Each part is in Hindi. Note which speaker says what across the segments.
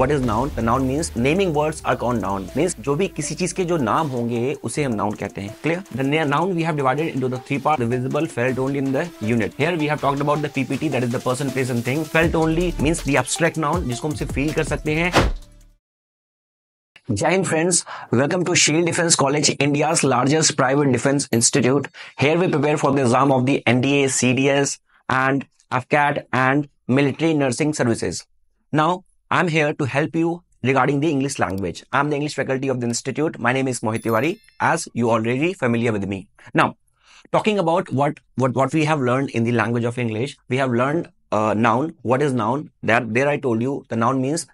Speaker 1: What is noun the noun means naming words are कॉन नाउन मीन्स जो भी किसी चीज के जो नाम होंगे उसे हम नाउन कहते हैं clear the noun we have divided into the three part visible felt only in the unit here we have talked about the PPT that is the person place and thing felt only means the abstract noun जिसको हम सिर्फ फील कर सकते हैं जय हिंद friends welcome to Sheel defence college India largest private defence institute here we prepare for the exam of the NDA C D S and AFCAT and military nursing services now I'm here to help you regarding the English language. I'm the English faculty of the institute. My name is Mohit Tiwari, as you already familiar with me. Now, talking about what, what, what we have learned in the language of English, we have learned uh, noun. What is noun? There, there I told you, the noun means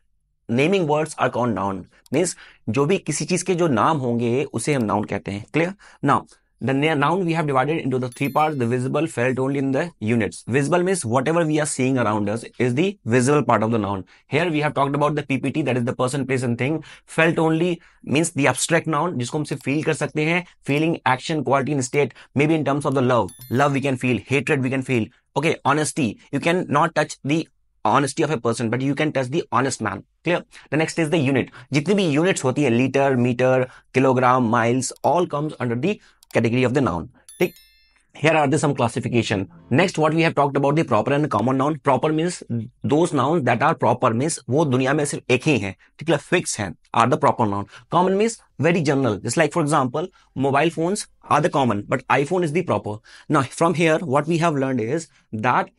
Speaker 1: naming words are called noun. Means, जो भी किसी चीज के जो नाम होंगे उसे हम noun कहते हैं Clear? Now. The noun we have divided into the three parts, the visible felt only in the units. Visible means whatever we are seeing around us is the visible part of the noun. Here we have talked about the PPT, that is the person, place and thing. Felt only means the abstract noun, जिसको हम सिर्फ feel कर सकते हैं. Feeling, action, quality and state, maybe in terms of the love. Love we can feel, hatred we can feel. Okay, honesty. You can not touch the honesty of a person, but you can touch the honest man. Clear? The next is the unit. Jitni भी units hoti hai liter, meter, kilogram, miles, all comes under the category of the noun. Take here are the some classification. Next, what we have talked about the proper and common noun. Proper means those nouns that are proper means वो दुनिया में सिर्फ एक ही है ठीक है फिक्स हैं are the proper noun common means very general just like for example mobile phones are the common but iPhone is the proper noun from here what we have learn is that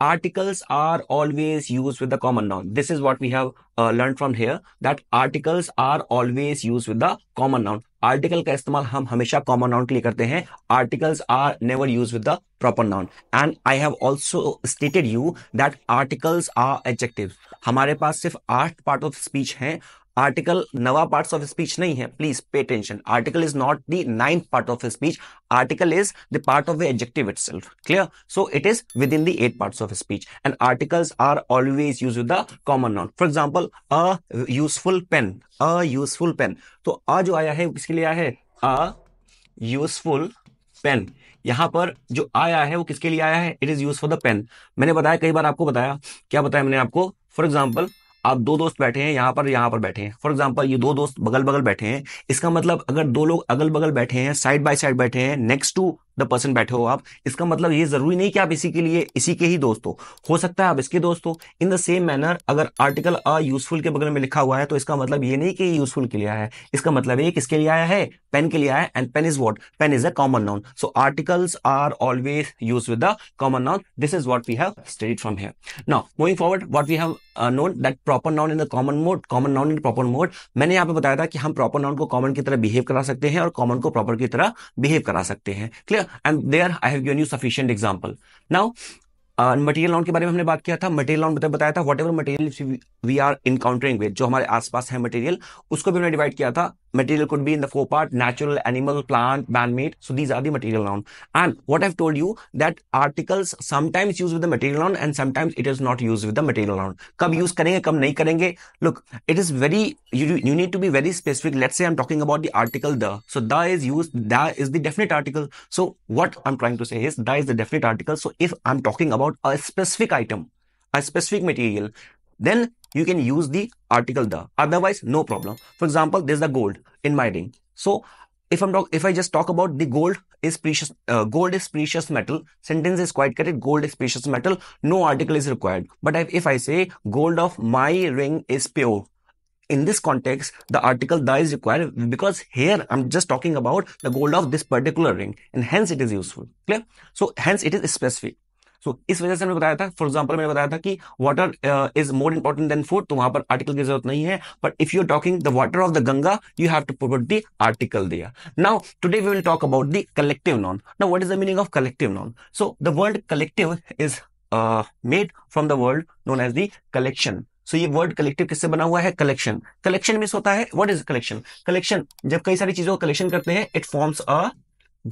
Speaker 1: articles are always used with the common noun. This is what we have uh, learned from here that articles are always used with the common noun. Article का इस्तेमाल हम हमेशा कॉमन नाउन के लिए करते हैं articles are never use with the proper noun and I have also stated you that articles are adjective हमारे पास सिर्फ आठ पार्ट ऑफ स्पीच हैं आर्टिकल नवा पार्ट ऑफ स्पीच नहीं है please pay attention article is not the ninth part of speech article is the part of the adjective it clear so it is within the eight part of speech and articles are always use with the common noun for example a useful pen a useful pen तो अ जो आया है किसके लिए आया है अ यूजफुल पेन यहां पर जो आया है वो किसके लिए आया है it is use for the pen मैंने बताया कई बार आपको बताया क्या बताया मैंने आपको फॉर एग्जाम्पल आप दो दोस्त बैठे हैं यहां पर यहां पर बैठे हैं फॉर एग्जाम्पल ये दो दोस्त बगल बगल बैठे हैं इसका मतलब अगर दो लोग अगल बगल बैठे हैं साइड बाय साइड बैठे हैं नेक्स्ट टू द पर्सन बैठे हो आप इसका मतलब ये जरूरी नहीं कि आप इसी के लिए इसी के ही दोस्त हो हो सकता है आप इसके दोस्त हो इन द सेम मैनर अगर आर्टिकल अ यूजफुल के बगल में लिखा हुआ है तो इसका मतलब ये नहीं कि यूजफुल के लिए आया है इसका मतलब ये किसके लिए आया है पेन के लिए आया and pen is what pen is a common noun so articles are always use with the common noun this is what we have studied from here now moving forward what we have known that proper noun in the common mode common noun in proper mode मैंने यहाँ पे बताया था कि हम प्रॉपर नाउन को कॉमन की तरह बिहेव करा सकते हैं और कॉमन को प्रॉपर की तरह बिहेव करा सकते हैं clear and there I have given you sufficient example. Now material uh, noun के बारे में हमने बात किया था मटेरियल मतलब लॉन बताया था whatever material we are encountering with जो हमारे आसपास है मटेरियल उसको भी हमने डिवाइड किया था material could be in the four part natural animal plant man made so these are the material noun and what have told you that articles sometimes use with the material noun and sometimes it is not use with the material noun कब यूज करेंगे कब नहीं करेंगे look it is very you need to be very specific let's say I am talking about the article the so the is use the is the definite article so what I am trying to say the is the definite article so if I am talking about about a specific item, a specific material, then you can use the article the. Otherwise, no problem. For example, there's the gold in my ring. So if I'm talk, if I just talk about the gold is precious, uh, gold is precious metal. Sentence is quite correct. Gold is precious metal. No article is required. But if I say gold of my ring is pure, in this context, the article the is required because here I'm just talking about the gold of this particular ring and hence it is useful. Clear? So hence it is specific. So so, इस वजह से हमने बताया था फॉर एग्जाम्पल मैंने बताया था कि water is more important than food तो वहां पर आर्टिकल की जरूरत नहीं है but if you are talking the water of the Ganga you have to put the article दिया now today we will talk about the collective noun now what is the meaning of collective noun so the word collective is made from the word known as the collection सो ये वर्ड कलेक्टिव किससे बना हुआ है कलेक्शन कलेक्शन मीन होता है वट इज कलेक्शन कलेक्शन जब कई सारी चीजों का कलेक्शन करते हैं it forms a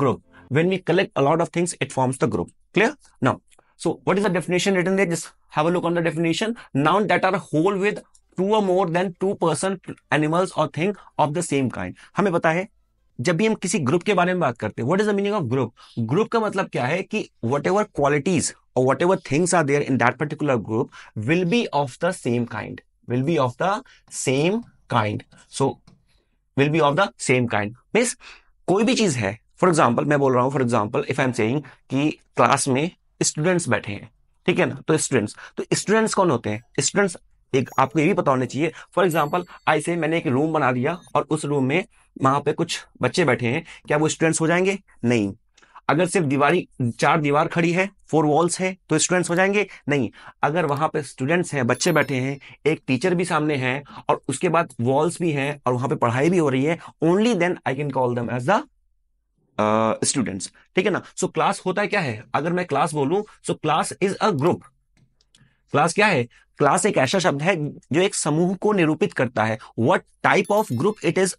Speaker 1: group when we collect a lot of things it forms the group clear now so what is the definition written there just have a look on the definition noun that are whole with two or more than two person animals or thing of the same kind hame pata hai जब भी हम किसी ग्रुप के बारे में बात करते हैं what is the meaning of group group का मतलब क्या है कि वट एवर क्वालिटीज और whatever things are there in that particular group will be of the same kind will be of the same kind so will be of the same kind means कोई भी चीज है फॉर एग्जाम्पल मैं बोल रहा हूं for example if I am say class में स्टूडेंट्स बैठे हैं ठीक है ना तो स्टूडेंट्स तो स्टूडेंट्स कौन होते हैं स्टूडेंट्स एक आपको ये भी पता होना चाहिए फॉर एग्जाम्पल ऐसे मैंने एक रूम बना दिया और उस रूम में वहां पे कुछ बच्चे बैठे हैं क्या वो स्टूडेंट्स हो जाएंगे नहीं अगर सिर्फ दीवारी चार दीवार खड़ी है फोर वॉल्स है तो स्टूडेंट्स हो जाएंगे नहीं अगर वहां पे स्टूडेंट्स हैं बच्चे बैठे हैं एक टीचर भी सामने है और उसके बाद वॉल्स भी हैं और वहां पे पढ़ाई भी हो रही है only then I can call them as the students ठीक है ना सो so, क्लास होता है क्या है अगर मैं क्लास बोलूं so class is a group class क्या है क्लास एक ऐसा शब्द है जो एक समूह को निरूपित करता है what type of group it is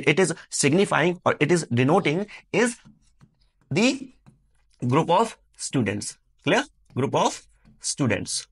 Speaker 1: it is signifying और it is denoting is the group of students clear group of students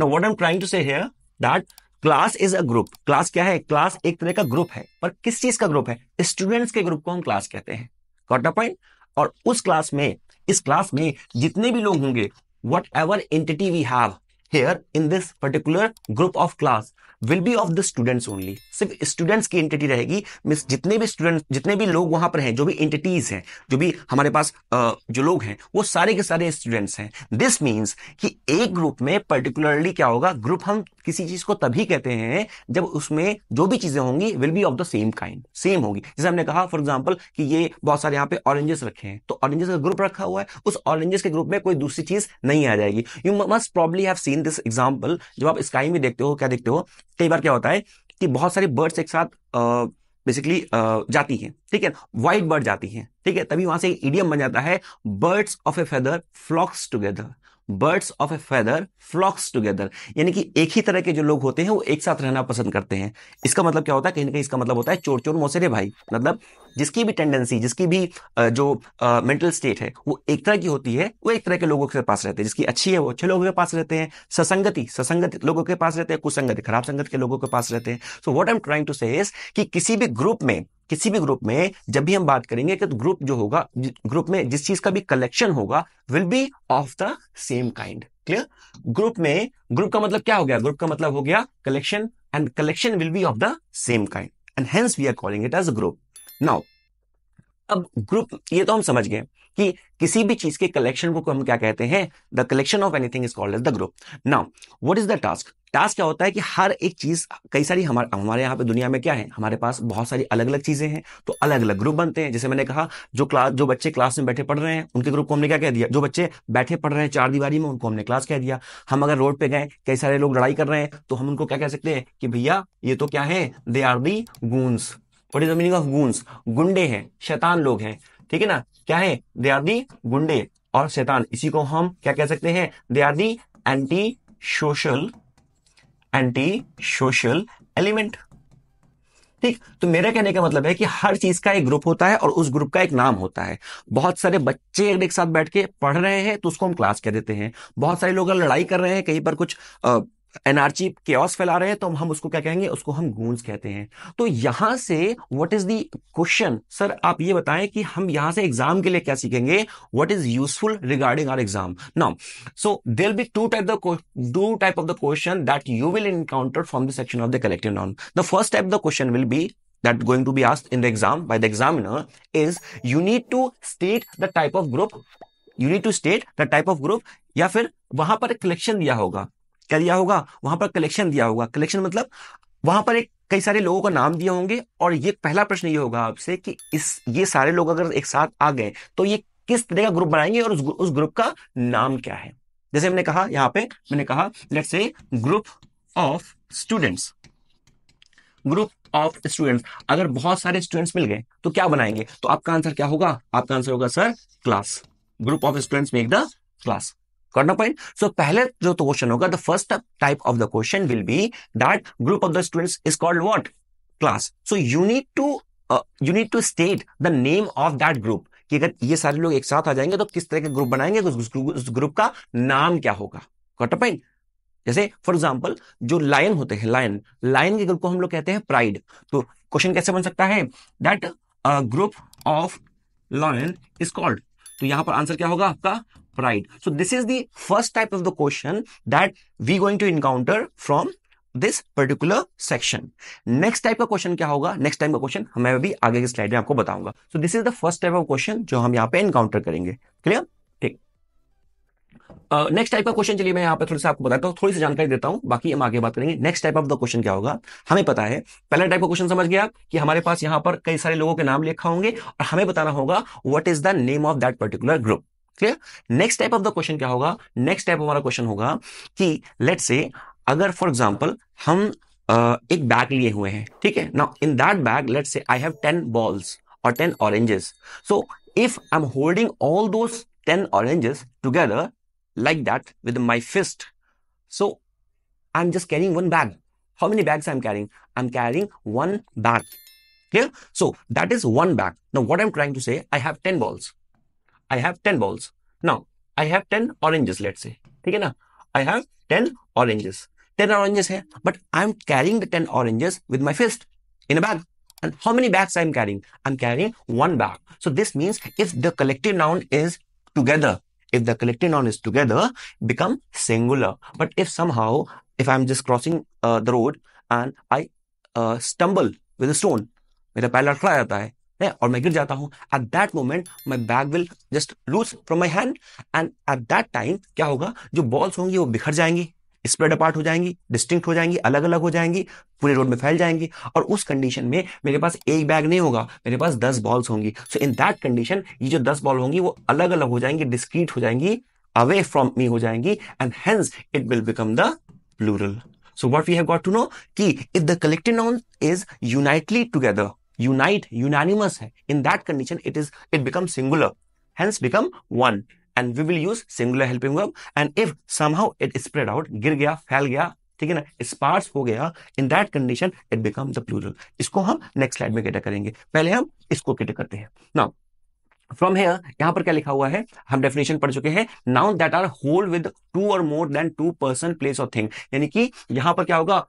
Speaker 1: no what am trying to say here that class is a group class क्या है क्लास एक तरह का ग्रुप है पर किस चीज का ग्रुप है स्टूडेंट्स के ग्रुप को हम क्लास कहते हैं करना पॉइंट और उस क्लास में इस क्लास में जितने भी लोग होंगे whatever entity we have here in this particular group of class will be of the students only सिर्फ स्टूडेंट्स की एंटिटी रहेगी मीन्स जितने भी स्टूडेंट जितने भी लोग वहां पर हैं जो भी एंटिटीज हैं जो भी हमारे पास जो लोग हैं वो सारे के सारे स्टूडेंट्स हैं दिस मीन्स कि एक ग्रुप में पर्टिकुलरली क्या होगा ग्रुप हम किसी चीज को तभी कहते हैं जब उसमें जो भी चीजें होंगी will be of the same kind same होगी जैसे हमने कहा फॉर एग्जाम्पल कि ये बहुत सारे यहाँ पे ऑरेंजेस रखे हैं तो ऑरेंजेस का ग्रुप रखा हुआ है उस ऑरेंजेस के ग्रुप में कोई दूसरी चीज नहीं आ जाएगी you must probably have seen this example जब आप स्काई में देखते हो क्या देखते हो कई बार क्या होता है कि बहुत सारी बर्ड्स एक साथ बेसिकली जाती हैं ठीक है वाइट बर्ड जाती हैं ठीक है तभी वहां से एक ईडियम बन जाता है birds of a feather flocks together birds of a feather flocks together यानी कि एक ही तरह के जो लोग होते हैं वो एक साथ रहना पसंद करते हैं इसका मतलब क्या होता है कहीं ना कहीं इसका मतलब होता है चोर चोर मोसेरे भाई मतलब जिसकी भी टेंडेंसी जिसकी भी जो मेंटल स्टेट है वो एक तरह की होती है वो एक तरह के लोगों के पास रहते हैं जिसकी अच्छी है वो अच्छे लोगों के पास रहते हैं ससंगति ससंगत लोगों के पास रहते हैं कुसंगति खराब संगत के लोगों के पास रहते हैं so what I am trying to say किसी भी ग्रुप में किसी भी ग्रुप में जब भी हम बात करेंगे कि तो ग्रुप जो होगा ग्रुप में जिस चीज का भी कलेक्शन होगा will be of the same kind clear group में ग्रुप का मतलब क्या हो गया ग्रुप का मतलब हो गया collection and collection will be of the same kind and hence we are calling it as group now अब ग्रुप ये तो हम समझ गए कि किसी भी चीज के कलेक्शन को हम क्या कहते हैं the collection of anything is called as the group now what is the task task क्या होता है कि हर एक चीज कई सारी हमारे हमारे यहाँ पे दुनिया में क्या है हमारे पास बहुत सारी अलग अलग चीजें हैं तो अलग अलग ग्रुप बनते हैं जैसे मैंने कहा जो क्लास जो बच्चे क्लास में बैठे पढ़ रहे हैं उनके ग्रुप को हमने क्या कह दिया जो बच्चे बैठे पढ़ रहे हैं चार दीवारी में उनको हमने क्लास कह दिया हम अगर रोड पे गए कई सारे लोग लड़ाई कर रहे हैं तो हम उनको क्या कह सकते हैं कि भैया ये तो क्या है they are the goons what is the meaning of goons गुंडे हैं शैतान लोग हैं ठीक है ना क्या है दे आर दी गुंडे और शैतान इसी को हम क्या कह सकते हैं they are the anti social anti social element ठीक तो मेरा कहने का मतलब है कि हर चीज का एक ग्रुप होता है और उस ग्रुप का एक नाम होता है बहुत सारे बच्चे एक साथ बैठ के पढ़ रहे हैं तो उसको हम क्लास कह देते हैं बहुत सारे लोग लड़ाई कर रहे हैं कहीं पर कुछ आ, एनआरजी केस फैला रहे हैं तो हम उसको क्या कहेंगे उसको हम गूंज कहते हैं तो यहां से what is the question sir आप ये बताएं कि हम यहां से एग्जाम के लिए क्या सीखेंगे what is useful regarding our exam now so there be two type two type of the question that you will encounter from the section of the collective noun the first type the question will be that going to be asked in the exam by the examiner is you need to state the type of group you need to state the type of group या फिर वहां पर कलेक्शन दिया होगा क्या दिया होगा वहां पर कलेक्शन दिया होगा कलेक्शन मतलब वहां पर एक कई सारे लोगों का नाम दिए होंगे और ये पहला प्रश्न ये होगा आपसे कि इस ये सारे लोग अगर एक साथ आ गए तो ये किस तरह का ग्रुप बनाएंगे और उस उस ग्रुप का नाम क्या है जैसे हमने कहा यहां पे मैंने कहा let say group of students group of students अगर बहुत सारे स्टूडेंट्स मिल गए तो क्या बनाएंगे तो आपका आंसर क्या होगा आपका आंसर होगा sir class group of students make the class करना no सो So पहले जो तो क्वेश्चन होगा the first type of the question will be that group of the students is called what class so you need to you need to state the name of that group कि अगर ये सारे लोग एक साथ आ जाएंगे तो किस तरह के ग्रुप बनाएंगे तो उस ग्रुप का नाम क्या होगा गॉट पॉइंट जैसे फॉर एग्जाम्पल जो लायन होते हैं लायन लायन के ग्रुप को हम लोग कहते हैं प्राइड तो क्वेश्चन कैसे बन सकता है that group of lion is called तो यहां पर आंसर क्या होगा आपका pride. So this is the first type of the question that we going to encounter from this particular section next type का क्वेश्चन क्या होगा नेक्स्ट टाइम का क्वेश्चन हमें अभी आगे की स्लाइड में आपको बताऊंगा so this is the first type of question जो हम यहाँ पे एनकाउंटर करेंगे क्लियर ठीक नेक्स्ट टाइप का क्वेश्चन चलिए मैं यहाँ पे थोड़ी सा आपको बताता हूँ थोड़ी सी जानकारी देता हूँ बाकी हम आगे बात करेंगे next type of the question क्या होगा हमें पता है पहला टाइप का क्वेश्चन समझ गया कि हमारे पास यहाँ पर कई सारे लोगों के नाम लिखा होंगे और हमें बताना होगा what is the name of that particular group clear next type of the question क्या होगा नेक्स्ट टाइप हमारा क्वेश्चन होगा कि लेट से अगर फॉर एग्जाम्पल हम uh, एक बैग लिए हुए हैं ठीक है ना in that bag let say I have ten balls और ten oranges so if I am holding all those ten oranges together like that with my fist so I am just carrying one bag how many bags I am carrying I am carrying one bag clear so that is one bag no what I am trying to say I have ten balls I have 10 balls. Now, I have 10 oranges, let's say. ठीक है ना I ten oranges. Oranges ten oranges है but I am carrying the ten oranges with my fist in a And how many bags I'm carrying? I'm carrying one bag. So this means if the collective noun is together, if the collective noun is together, become singular. But if somehow, if I'm just crossing uh, the road and I uh, stumble with a stone, मेरा पैर लड़खड़ा जाता है है और मैं गिर जाता हूं at that moment my bag will just lose from my hand and at that time क्या होगा जो बॉल्स होंगी वो बिखर जाएंगी स्प्रेड अपार्ट हो जाएंगी डिस्टिंक्ट हो जाएंगी अलग अलग हो जाएंगी पूरे रोड में फैल जाएंगी और उस कंडीशन में मेरे पास एक बैग नहीं होगा मेरे पास दस बॉल्स होंगी सो इन दैट कंडीशन ये जो दस बॉल होंगी वो अलग अलग हो जाएंगी डिस्क्रीट हो जाएंगी अवे फ्रॉम मी हो जाएंगी and hence it will become the plural so what we have got to know कि if the collective noun is unitedly together unite unanimous है. In that condition it is it become singular hence become one and we will use singular helping verb and if somehow it is spread out, गिर गया, फैल गया, ठीक है ना स्पार्स हो गया in that condition it become the plural इसको हम नेक्स्ट स्लाइड में कैटर करेंगे पहले हम इसको कैटर करते हैं नाउ फ्रॉम हेयर यहां पर क्या लिखा हुआ है हम डेफिनेशन पढ़ चुके हैं noun that are whole with two और more than two person place और थिंग यानी कि यहां पर क्या होगा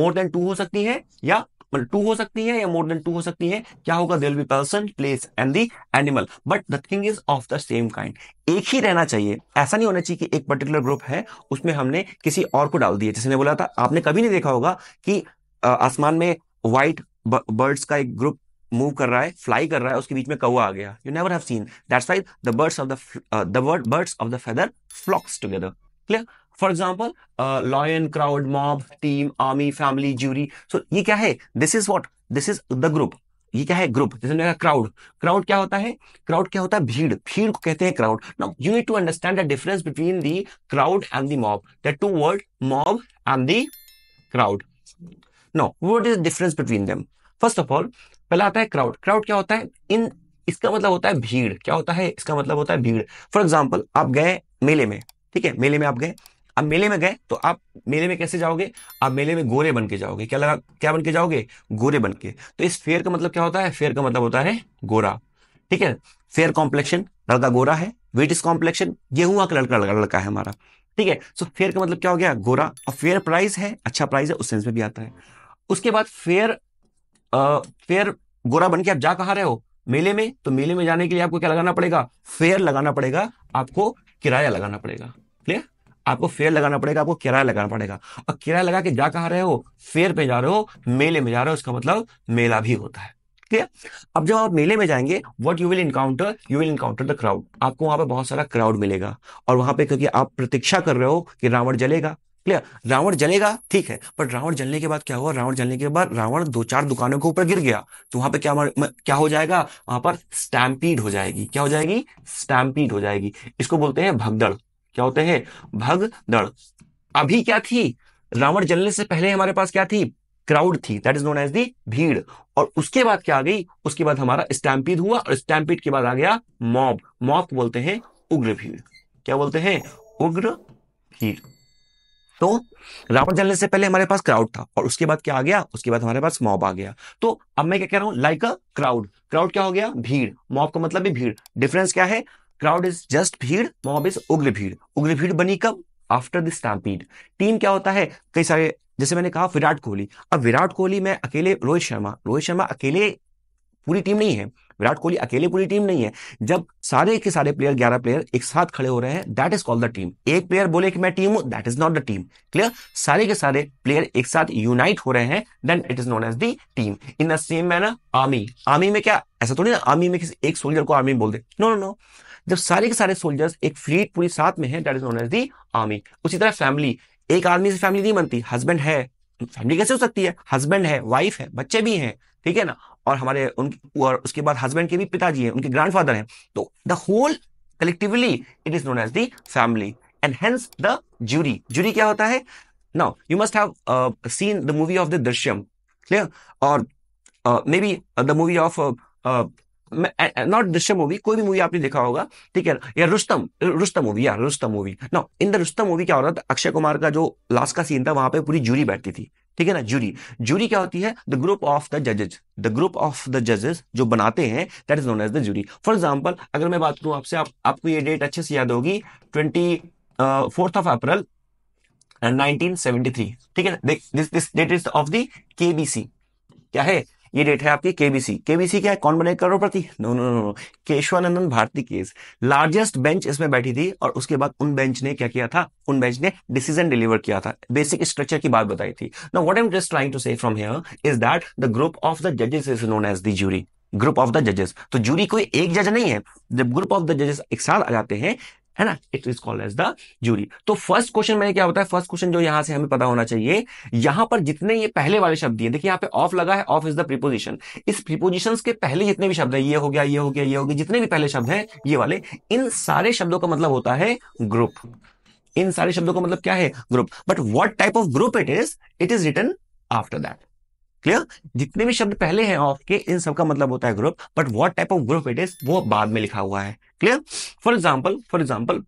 Speaker 1: मोर देन टू हो सकती है या मतलब टू हो सकती है या मोर देन टू हो सकती है क्या होगा there be person place and the animal but the thing is of the same kind एक ही रहना चाहिए ऐसा नहीं होना चाहिए कि एक पर्टिकुलर ग्रुप है उसमें हमने किसी और को डाल दिया जिसने बोला था आपने कभी नहीं देखा होगा कि आसमान में व्हाइट बर्ड्स का एक ग्रुप मूव कर रहा है फ्लाई कर रहा है उसके बीच में कौआ आ गया you never have seen that's why the birds of the birds of the feather flocks together clear for example lion crowd mob team army family jury so ये क्या है this is what this is the group ये क्या है ग्रुप जैसे क्राउड क्राउड क्या होता है क्राउड क्या होता है भीड़ भीड़ को कहते हैं crowd now you need to understand the difference between the crowd and the mob the two word mob and the crowd no what is the difference between them first of all पहला आता है क्राउड क्राउड क्या होता है इन इसका मतलब होता है भीड़ क्या होता है इसका मतलब होता है भीड़ फॉर एग्जाम्पल आप गए मेले में ठीक है मेले में आप गए अब मेले में गए तो आप मेले में कैसे जाओगे आप मेले में गोरे बन के जाओगे क्या लगा क्या बन के जाओगे गोरे बन के तो इस फेयर का मतलब क्या होता है फेयर का मतलब होता है गोरा ठीक है फेयर कॉम्प्लेक्शन लड़का गोरा है वेट इज कॉम्प्लेक्शन ये हुआ लड़का लड़का है हमारा ठीक है सो फेयर का मतलब क्या हो गया गोरा और फेयर प्राइस है अच्छा प्राइस है उस सेंस में भी आता है उसके बाद फेयर फेयर गोरा बन के आप जा कहा रहे हो मेले में तो मेले में जाने के लिए आपको क्या लगाना पड़ेगा फेयर लगाना पड़ेगा आपको किराया लगाना पड़ेगा आपको फेयर लगाना पड़ेगा आपको किराया लगाना पड़ेगा और किराया लगा के जा कहा रहे हो फेयर पे जा रहे हो मेले में जा रहे हो उसका मतलब मेला भी होता है ठीक है अब जब आप मेले में जाएंगे what you will encounter you will encounter the crowd आपको वहां पर बहुत सारा क्राउड मिलेगा और वहां पर क्योंकि आप प्रतीक्षा कर रहे हो कि रावण जलेगा क्लियर रावण जलेगा ठीक है पर रावण जलने के बाद क्या हुआ रावण जलने के बाद रावण दो चार दुकानों के ऊपर गिर गया तो वहां पे क्या म, क्या हो जाएगा वहां पर स्टैम्पीड हो जाएगी क्या हो जाएगी स्टैम्पीड हो जाएगी इसको बोलते हैं भगदड़ क्या होते हैं भगदड़ अभी क्या थी रावण जलने से पहले हमारे पास क्या थी क्राउड थी that is known as the भीड़ और उसके बाद क्या आ गई उसके बाद हमारा स्टैम्पीड हुआ और स्टैम्पीड के बाद आ गया मॉब मॉब बोलते हैं उग्र भीड़ क्या बोलते हैं उग्र भीड़ तो रावण जलने से पहले हमारे पास क्राउड था और उसके बाद क्या आ गया उसके बाद हमारे पास मॉब आ गया तो अब मैं क्या कह रहा हूं लाइक अ क्राउड क्राउड क्या हो गया भीड़ मॉब का मतलब भी भीड़ डिफरेंस क्या है क्राउड इज जस्ट भीड़ मॉब इज उग्र भीड़ उग्र भीड़ बनी कब आफ्टर द स्टैम्पीड टीम क्या होता है कई सारे जैसे मैंने कहा विराट कोहली अब विराट कोहली में अकेले रोहित शर्मा रोहित शर्मा अकेले पूरी टीम नहीं है विराट कोहली अकेले पूरी टीम नहीं है जब सारे के सारे प्लेयर ग्यारह प्लेयर एक साथ खड़े हो रहे हैं that is called the team एक प्लेयर बोले कि मैं टीम हूं that is not the team clear सारे के सारे प्लेयर एक साथ यूनाइट हो रहे हैं then it is known as the team in the same manner army army में क्या ऐसा थोड़ी ना आर्मी में किसी एक सोल्जर को आर्मी बोल दे नो नो नो जब सारे के सारे सोल्जर्स एक फ्लीट पूरी साथ में है that is known as the army उसी तरह फैमिली एक आदमी से फैमिली नहीं बनती हस्बैंड है फैमिली कैसे हो सकती है हस्बैंड है वाइफ है बच्चे भी हैं ठीक है ना और हमारे उन और उसके बाद हस्बैंड के भी पिताजी हैं उनके ग्रैंडफादर हैं तो the whole collectively it is known as the family and hence the jury jury क्या होता है now you must have seen the movie of the Drishyam clear और maybe the movie of not दृश्य मूवी कोई भी मूवी आपने देखा होगा ठीक है या रुस्तम रुस्तम मूवी या रुस्तम मूवी ना इन द रुस्तम मूवी क्या हो रहा था अक्षय कुमार का जो लास्ट का सीन था वहां पे पूरी जूरी बैठती थी ठीक है ना जूरी जूरी क्या होती है the group of the जजेज the group of the जजेस जो बनाते हैं that is known as the jury for example अगर मैं बात करूं आपसे आप, आपको ये डेट अच्छे से याद होगी twenty fourth of April nineteen seventy three ठीक है this this date is of the KBC क्या है ये डेट है आपकी केबीसी केबीसी क्या है Kaun Bane Crorepati no no no no Keshavanandan Bharati case largest bench इसमें बैठी थी और उसके बाद उन बेंच ने क्या किया था उन बेंच ने डिसीजन डिलीवर किया था बेसिक स्ट्रक्चर की बात बताई थी no what am just trying to से from here is that the group of the जजेस is known as the jury group of the जजेस तो जूरी कोई एक जज नहीं है जब ग्रुप ऑफ द जजेस एक साथ आ जाते हैं है ना it is called as the jury तो फर्स्ट क्वेश्चन में क्या होता है फर्स्ट क्वेश्चन जो यहां से हमें पता होना चाहिए यहां पर जितने ये पहले वाले शब्द दिए देखिए यहां पे ऑफ लगा है ऑफ इज द प्रीपोजिशन इस प्रीपोजिशन के पहले जितने भी शब्द है ये हो गया ये हो गया ये हो गया जितने भी पहले शब्द हैं ये वाले इन सारे शब्दों का मतलब होता है ग्रुप इन सारे शब्दों का मतलब क्या है group but what type of group it is it is written after that clear जितने भी शब्द पहले हैं ऑफ के इन सब का मतलब होता है group but what type of group it is वो बाद में लिखा हुआ है clear for example for example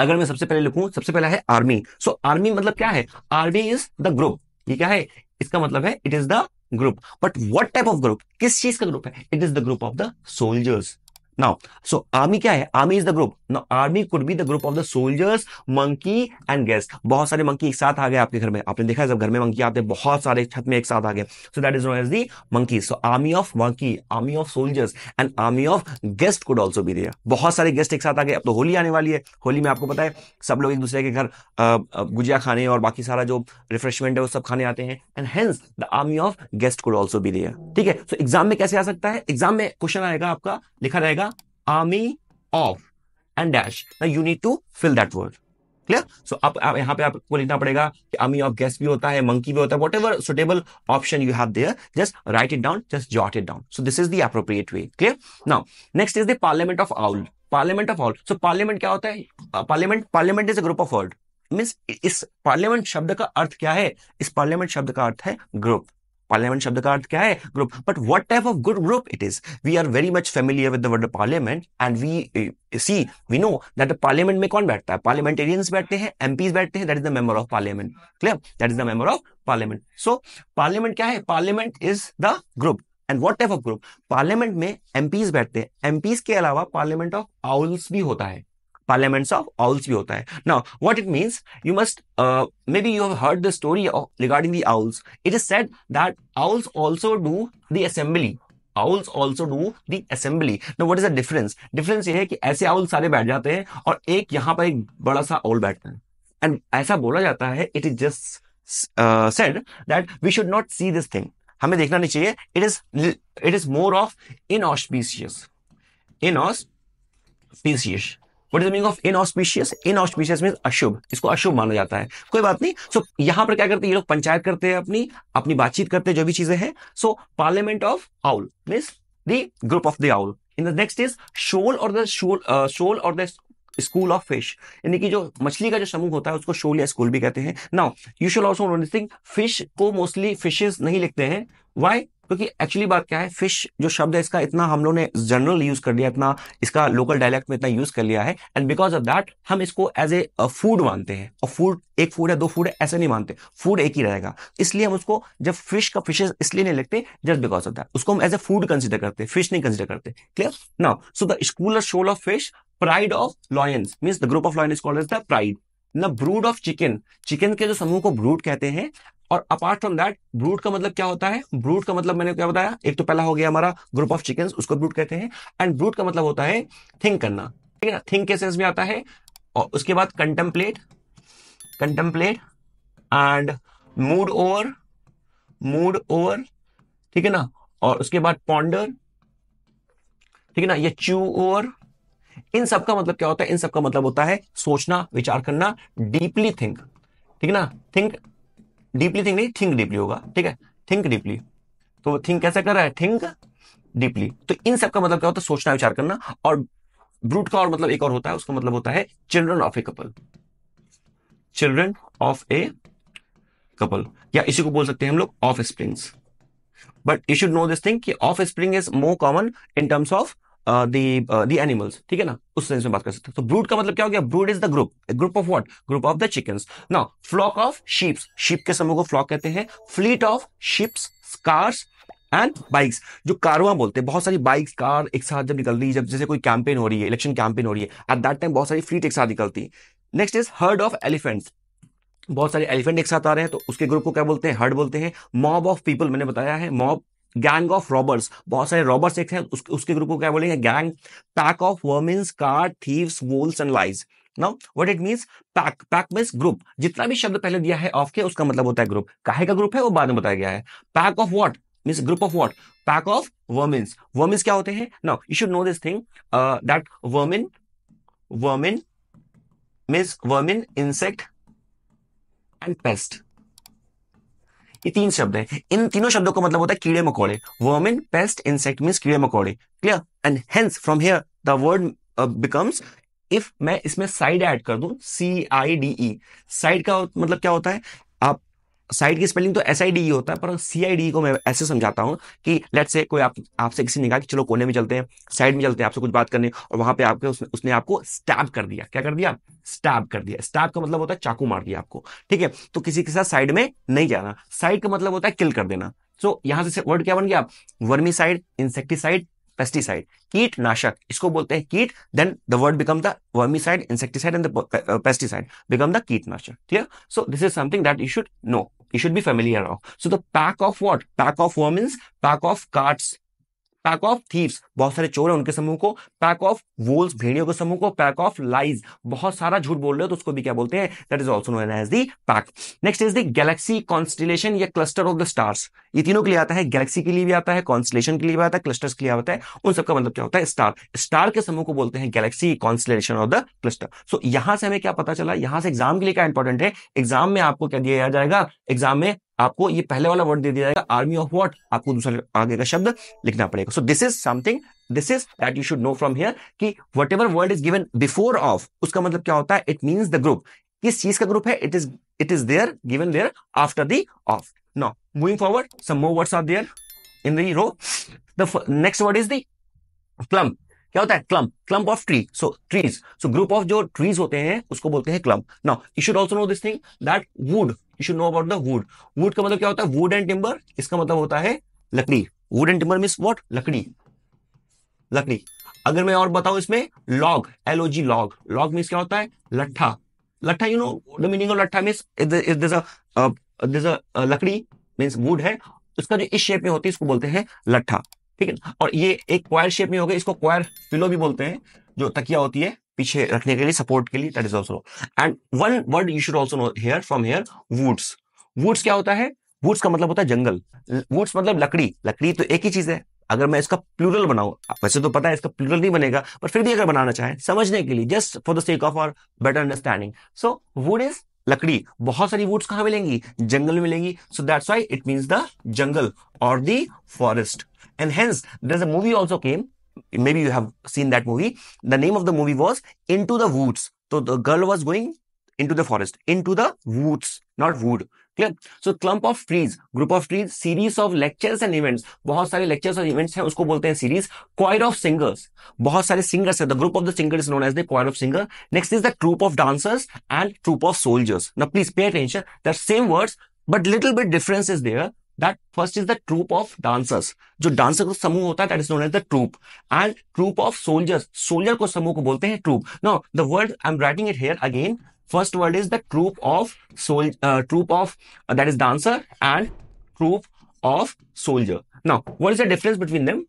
Speaker 1: अगर मैं सबसे पहले लिखूं सबसे पहला है आर्मी सो so, आर्मी मतलब क्या है आर्मी इज द ग्रुप ये क्या है इसका मतलब है it is the group but what type of group किस चीज का ग्रुप है it is the group of the soldiers Now, so army क्या है Army is the group. Now, army could be the group of the soldiers, monkey and guest. बहुत सारे monkey एक साथ आ गए आपके घर में आपने देखा है जब घर में monkey आते हैं बहुत सारे छत में एक साथ आ गए So that is known as the monkey. So army of monkey, army of soldiers and army of guest could also be there. बहुत सारे गेस्ट एक साथ आ गए अब तो होली आने वाली है होली में आपको पता है सब लोग एक दूसरे के घर गुजिया खाने और बाकी सारा जो रिफ्रेशमेंट है वो सब खाने आते हैं and hence the army of guest could also भी ठीक है सो एग्जाम में कैसे आ सकता है एग्जाम में क्वेश्चन आएगा आपका लिखा रहेगा army of and dash. Now you need to fill that word. Clear so अब यहाँ पे आपको लिखना पड़ेगा कि आर्मी ऑफ गेस्ट भी होता है मंकी भी होता है whatever suitable option you have there just write it down just jot it down so this is the appropriate way clear now next is the parliament of owl parliament of owl so parliament क्या होता है parliament parliament is a group of word means इस पार्लियामेंट शब्द का अर्थ क्या है इस पार्लियामेंट शब्द का अर्थ है ग्रुप पार्लियामेंट शब्द का अर्थ क्या है group but what type of good group it is we are very much familiar with the parliament and we see we know that parliament में कौन बैठता है पार्लियामेंटेरियंस बैठते हैं एमपीज बैठते हैं that is the member of parliament clear that is the member of parliament so parliament क्या है parliament is the group and what type of group parliament में एम पीज बैठते हैं एम पीज के अलावा पार्लियामेंट ऑफ आउल्स भी होता है पार्लियामेंट्स ऑफ आउल्स भी होता है now what it means you must maybe you have heard the story regarding the owls it is said that owls also do the assembly owls also do the assembly no what is the difference difference ये है कि ऐसे आउल सारे बैठ जाते हैं और एक यहाँ पर एक बड़ा सा आउल बैठता है एंड ऐसा बोला जाता है it is just said that we should not see this thing हमें देखना नहीं चाहिए it is it is more of inauspicious inauspicious what is meaning of inauspicious inauspicious mean अशुभ इसको अशुभ माना जाता है कोई बात नहीं सो so, यहां पर क्या करते हैं ये लोग पंचायत करते हैं अपनी अपनी बातचीत करते हैं जो भी चीजें हैं so parliament of owl mean the group of the owl in the next is shoal और दोल शोल और द स्कूल ऑफ फिश यानी कि जो मछली का जो समूह होता है उसको शोल या स्कूल भी कहते हैं now you shall also noticing fish को मोस्टली फिशेज नहीं लिखते हैं वाई क्योंकि एक्चुअली बात क्या है फिश जो शब्द है इसका इतना हम लोग ने जनरल यूज कर लिया इतना इसका लोकल डायलेक्ट में इतना यूज कर लिया है एंड बिकॉज ऑफ दैट हम इसको एज ए फूड मानते हैं और फूड एक फूड है दो फूड है ऐसे नहीं मानते फूड एक ही रहेगा इसलिए हम उसको जब फिश का फिशेज इसलिए नहीं लगते जस्ट बिकॉज ऑफ दैट उसको हम एज ए फूड कंसिडर करते हैं फिश नहीं कंसिडर करते clear now so the of shoal of fish pride of lions means the group of call is the pride brood of chicken chicken के जो समूह को ब्रूड कहते हैं और अपार्ट फ्रॉम दैट ब्रूट का मतलब क्या होता है ब्रूट का मतलब मैंने क्या बताया एक तो पहला हो गया हमारा ग्रुप ऑफ चिकन उसको ब्रूट कहते हैं एंड ब्रूट का मतलब होता है थिंक करना ठीक है ना थिंक के सेंस में आता है और उसके बाद contemplate contemplate and mood over mood over ठीक है ना और उसके बाद पॉन्डर ठीक है ना ये चू ओवर इन सब का मतलब क्या होता है इन सब का मतलब होता है सोचना विचार करना डीपली थिंक ठीक है ना थिंक डीपली थिंक नहीं थिंक डीपली होगा ठीक है थिंक डीपली तो थिंक कैसे कर रहा है थिंक डीपली तो इन सब का मतलब क्या होता है सोचना विचार करना और ब्रूट का और मतलब एक और होता है उसका मतलब होता है children of a couple children of a couple या इसी को बोल सकते हैं हम लोग offsprings but you should know this thing कि offspring is more common in terms of the animals ठीक है ना उस सेंस में बात कर सकते हैं तो ब्रूड का मतलब क्या हो गया brood is the group group of what group of the chickens ना फ्लॉक ऑफ शीप्स शिप के समूह को फ्लॉक कहते हैं fleet of ships cars and bikes जो कारवा बोलते हैं बहुत सारी बाइक्स कार एक साथ जब निकल रही है जब जैसे कोई कैंपेन हो रही है इलेक्शन कैंपेन हो रही है एट दैट टाइम बहुत सारी फ्लीट एक साथ निकलती है next is herd of elephants बहुत सारे एलिफेंट एक साथ आ रहे हैं तो उसके ग्रुप को क्या बोलते हैं हर्ड बोलते हैं मॉब ऑफ पीपल मैंने बताया है मॉब गैंग ऑफ रॉबर्स बहुत सारे रॉबर्स एक थे उस, उसके ग्रुप को क्या बोलेंगे gang pack of vermins cards thieves wolves and lies now what it means pack pack means group जितना भी शब्द पहले दिया है ऑफ के उसका मतलब होता है ग्रुप काहे का ग्रुप है वो बाद में बताया गया है pack of what means group of what pack of vermins vermins क्या होते हैं now you should know this thing that vermin vermin means vermin insect and pest ये तीन शब्द हैं इन तीनों शब्दों का मतलब होता है कीड़े मकोड़े वर्मिन पेस्ट इंसेक्ट मीन कीड़े मकोड़े clear and hence from here the word becomes if मैं इसमें साइड ऐड कर दू सी आई डी ई साइड का मतलब क्या होता है आप साइड की स्पेलिंग तो एस आई डी होता है पर सी आई डी को मैं ऐसे समझाता हूँ कि लेट से कोई आप आपसे किसी ने कहा कि चलो कोने में चलते हैं साइड में चलते हैं आपसे कुछ बात करने और वहां पे आपके उसने, उसने आपको स्टैब कर दिया क्या कर दिया स्टैब कर दिया स्टैब का मतलब होता है चाकू मार दिया आपको ठीक है तो किसी के साथ साइड में नहीं जाना साइड का मतलब होता है किल कर देना सो so, यहां से वर्ड क्या बन गया वर्मी साइड इंसेक्टिसाइड पेस्टिसाइड कीटनाशक इसको बोलते हैं कीट then the word become the vermicide insecticide and the pesticide become the कीटनाशक है so this is something that you should know You should be familiar now. So the pack of what? Pack of war means pack of cards pack of thieves बहुत सारे चोर है उनके समूह को पैक ऑफ वोल्स भेड़ियों के समूह को पैक ऑफ लाइज बहुत सारा झूठ बोल रहे हो तो उसको भी क्या बोलते हैं that is also known as the pack next is the galaxy constellation या क्लस्टर ऑफ द स्टार्स ये तीनों के लिए आता है गैलेक्सी के लिए भी आता है कॉन्स्टिलेशन के लिए भी आता है क्लस्टर्स के लिए आता है उन सबका मतलब क्या होता है स्टार स्टार के समूह को बोलते हैं galaxy constellation of the cluster so यहां से हमें क्या पता चला यहां से एग्जाम के लिए क्या इंपॉर्टेंट है एग्जाम में आपको क्या दिया जाएगा एग्जाम में आपको ये पहले वाला वर्ड दे दिया जाएगा आर्मी ऑफ वॉट आपको दूसरा आगे का शब्द लिखना पड़ेगा so this is something this is that you should know from here कि whatever word is given before of उसका मतलब क्या होता है इट मीन्स द ग्रुप किस चीज का ग्रुप है it is it is there given there after the of now moving forward some more words are there in the row the next word is the clump क्या होता है clump clump of tree so trees so group of जो ट्रीज होते हैं उसको बोलते हैं clump now you should also know this thing that wood you should know about the wood wood का मतलब क्या होता है वुड एंड टिम्बर इसका मतलब होता है लकड़ी wood and timber mean what लकड़ी लकड़ी अगर मैं और बताऊं इसमें log L O G log log mean क्या होता है लट्ठा लट्ठा you know the meaning of लट्ठा मीन इज मीन्स लकड़ी मीन्स वुड है उसका जो इस शेप में होती है इसको बोलते हैं लट्ठा ठीक है और ये एक क्वायर शेप में हो गया इसको क्वायर पिलो भी बोलते हैं जो तकिया होती है पीछे रखने के लिए सपोर्ट के लिए that is also and one word you should also know here from here woods woods क्या होता है वुड्स का मतलब होता है जंगल वुड्स मतलब लकड़ी लकड़ी तो एक ही चीज है अगर मैं इसका प्लूरल बनाऊं वैसे तो पता है इसका प्लूरल नहीं बनेगा पर फिर भी अगर बनाना चाहे समझने के लिए just for the sake of our better understanding so wood is लकड़ी बहुत सारी वुड्स कहां मिलेंगी जंगल में मिलेंगी so that's why it means the jungle और the forest and hence there movie also came maybe you have seen that movie. The name of the movie was Into the Woods. So the girl was going into the forest, into the woods, not wood. Clear? So clump of trees, group of trees, series of lectures and events. Bahasari lectures and events hai, usko bolte series. Choir of singers. Bahasari singers. Hai. The group of the singers is known as the choir of singer. Next is the troop of dancers and troop of soldiers. Now please pay attention. The same words, but little bit difference is there. That first is the troop of dancers जो डांसर का समूह होता है that is known as the troop and troop of soldiers soldier को समूह को बोलते हैं troop no the word I am writing it here again first word is the troop of soul troop of that is dancer and troop of soldier now what is the difference between them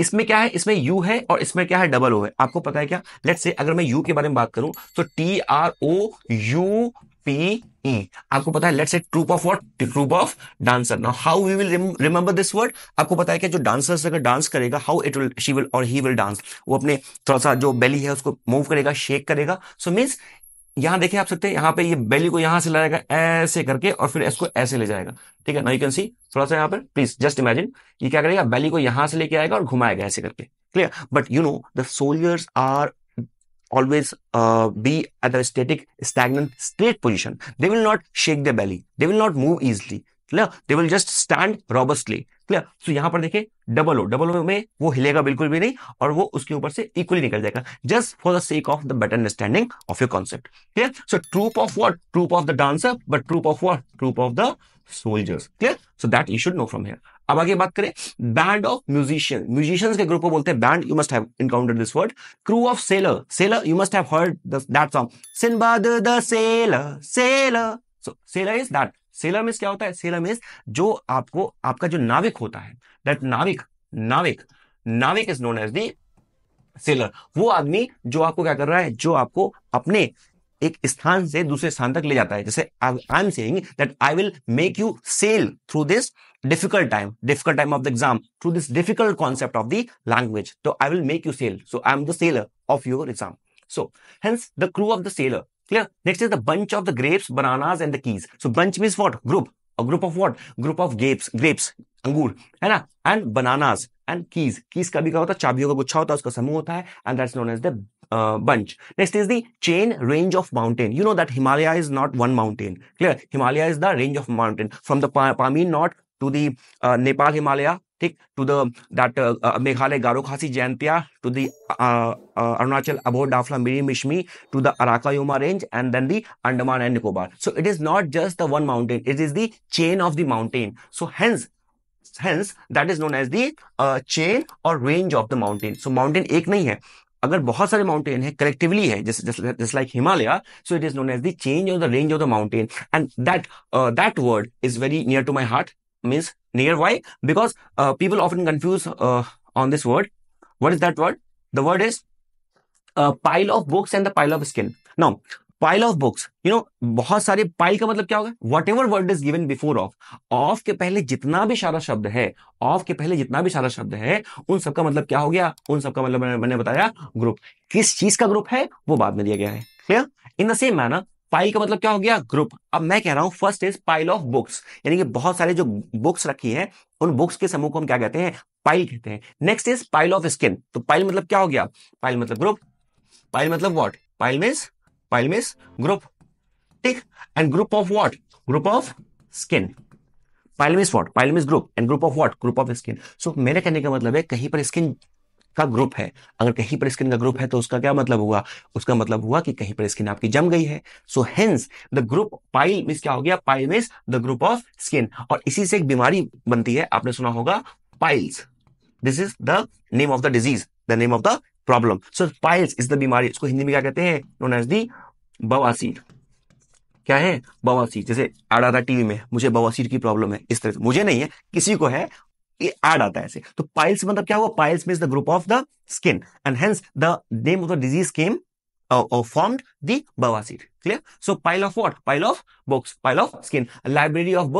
Speaker 1: इसमें क्या है इसमें यू है और इसमें क्या है डबल ओ है आपको पता है क्या लेट्स से अगर मैं यू के बारे में बात करूं तो T R O U P E hmm. आपको पता है let's a troop of what troop of dancer now how we will remember this word आपको पता है कि जो डांसर्स अगर डांस करेगा how it will she will और ही विल डांस वो अपने थोड़ा सा जो बेली है उसको मूव करेगा शेक करेगा सो मीन्स यहां देखें आप सकते हैं यहां पे ये बेली को यहां से लाएगा ऐसे करके और फिर इसको ऐसे ले जाएगा ठीक है नो यू कैन सी थोड़ा सा यहां पर प्लीज जस्ट इमेजिन ये क्या करेगा बेली को यहां से लेके आएगा और घुमाएगा ऐसे करके clear but you know the soldiers are always uh, be at a static stagnant straight position they will not shake their belly they will not move easily clear they will just stand robustly clear so yahan par double o double o mein wo hilega bilkul bhi nahi aur wo uske upar se equally nikal jayega just for the sake of the better understanding of your concept clear so troop of what troop of the dancer but troop of what troop of the soldiers clear so that you should know from here अब आगे बात करें बैंड ऑफ म्यूजिशियन म्यूजिशियंस के ग्रुप को बोलते हैं band you must have encounter this word crew of sailor sailor you must have heard that song Sinbad the sailor sailor so sailor is that sailor means क्या होता है सेलर मीन्स जो आपको आपका जो नाविक होता है दैट नाविक नाविक नाविक is known as the sailor वो आदमी जो आपको क्या कर रहा है जो आपको अपने एक स्थान से दूसरे स्थान तक ले जाता है जैसे I am saying that I will make you sail through this difficult time, difficult time of the exam through this difficult concept of the language. So I will make you sail. So I'm the sailor of your exam. So hence the crew of the sailor. Clear? Next is the bunch of the grapes, bananas and the keys. So bunch means what? Group. A group of what? Group of grapes, grapes, अंगूर है and and bananas and Keys keys का भी hota? होता है चाबियों का गुच्छा होता है उसका समूह होता है and bunch. Next is the chain range of mountain. You know that Himalaya is not one mountain. Clear? Himalaya is the range of mountain from the Pamir North to the Nepal Himalaya ठीक to the that Meghalaya Garo Khasi Jaintia to the Arunachal Abor Dafla Miri Mishmi to the Arakan Arakan Yoma range and then the Andaman and Nicobar so it is not just the one mountain it is the chain of the mountain so hence hence that is known as the chain और range of the mountain so mountain एक नहीं है अगर बहुत सारे माउंटेन है कलेक्टिवली है just like Himalaya so it is known as the change of the range of the mountain and that that word is very near to my heart means near. Why? Because uh, people often confuse uh, on this word. What is that word? The word is a uh, pile of books and the pile of skin. Now, pile of books you know बहुत सारे पाइल का मतलब क्या होगा whatever word is given before of of के पहले जितना भी सारा शब्द है ऑफ के पहले जितना भी सारा शब्द है उन सबका मतलब क्या हो गया उन सबका मतलब मैंने बताया ग्रुप किस चीज का ग्रुप है वो बाद में दिया गया है clear in the same manner पाई का मतलब क्या हो गया ग्रुप अब मैं कह रहा हूं first is pile of books यानी कि बहुत सारे जो बुक्स रखी है उन बुक्स के समूह को हम क्या कहते हैं पाइल कहते हैं next is pile of skin तो पाइल मतलब क्या हो गया पाइल मतलब ग्रुप पाइल मतलब what pile means pile means group ठीक and group of what group of skin pile means what pile means group and group of what group of skin so मेरे कहने का मतलब है कहीं पर स्किन का ग्रुप है अगर कहीं पर स्किन का ग्रुप है तो उसका क्या मतलब हुआ उसका मतलब हुआ कि कहीं पर स्किन आपकी जम गई है so hence the group pile mean क्या हो गया pile mean the group of skin और इसी से एक बीमारी बनती है आपने सुना होगा piles this is the name of the disease the name of the problem so piles is the बीमारी इसको हिंदी में क्या कहते हैं नोन एज दी बवासीर क्या है बवासीर जैसे आड़ा था टीवी में मुझे बवासीर की प्रॉब्लम है इस तरह से मुझे नहीं है किसी को है ये आड आता है ऐसे तो पाइल्स मतलब क्या हुआ piles mean the group of the skin and hence the name of the disease came formed the bawasir clear so pile of what pile of books pile of skin a library of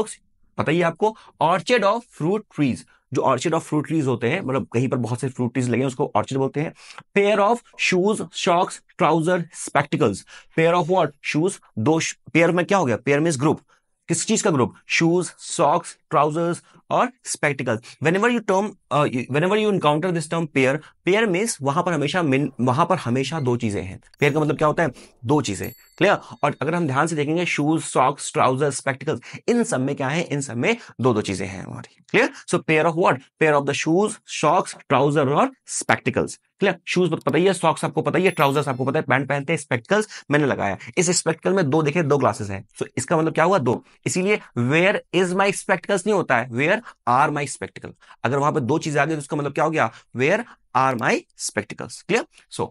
Speaker 1: पता ही आपको ऑर्चर्ड ऑफ फ्रूट ट्रीज जो ऑर्चिड ऑफ फ्रूट ट्रीज होते हैं मतलब कहीं पर बहुत से फ्रूट ट्रीज लगे हैं उसको ऑर्चिड बोलते हैं pair of shoes socks trouser spectacles pair of what shoes दो पेयर में क्या हो गया पेयर मीन ग्रुप किस चीज का group shoes socks trousers or spectacles. Whenever you term whenever you encounter this term pair pair means वहां पर हमेशा मिन वहां पर हमेशा दो चीजें हैं पेयर का मतलब क्या होता है दो चीजें क्लियर और अगर हम ध्यान से देखेंगे शूज सॉक्स ट्राउजर स्पेक्टिकल्स इन सब में क्या है इन सब में दो दो चीजें हैं हमारी clear so pair of what pair of the shoes socks trouser और स्पेक्टिकल्स क्लियर शूज पता ही है सॉक्स आपको पता ही है ट्राउजर्स आपको पता है पैंट पहनते हैं स्पेक्टिकल्स मैंने लगाया इस स्पेक्टिकल में दो देखे दो ग्लासेस हैं सो so, इसका मतलब क्या हुआ दो इसीलिए वेयर इज माई स्पेक्टिकल्स नहीं होता है वेयर आर माई स्पेक्टिकल अगर वहां पर दो दो चीजें आ गई तो उसका मतलब क्या हो गया where are my spectacles clear so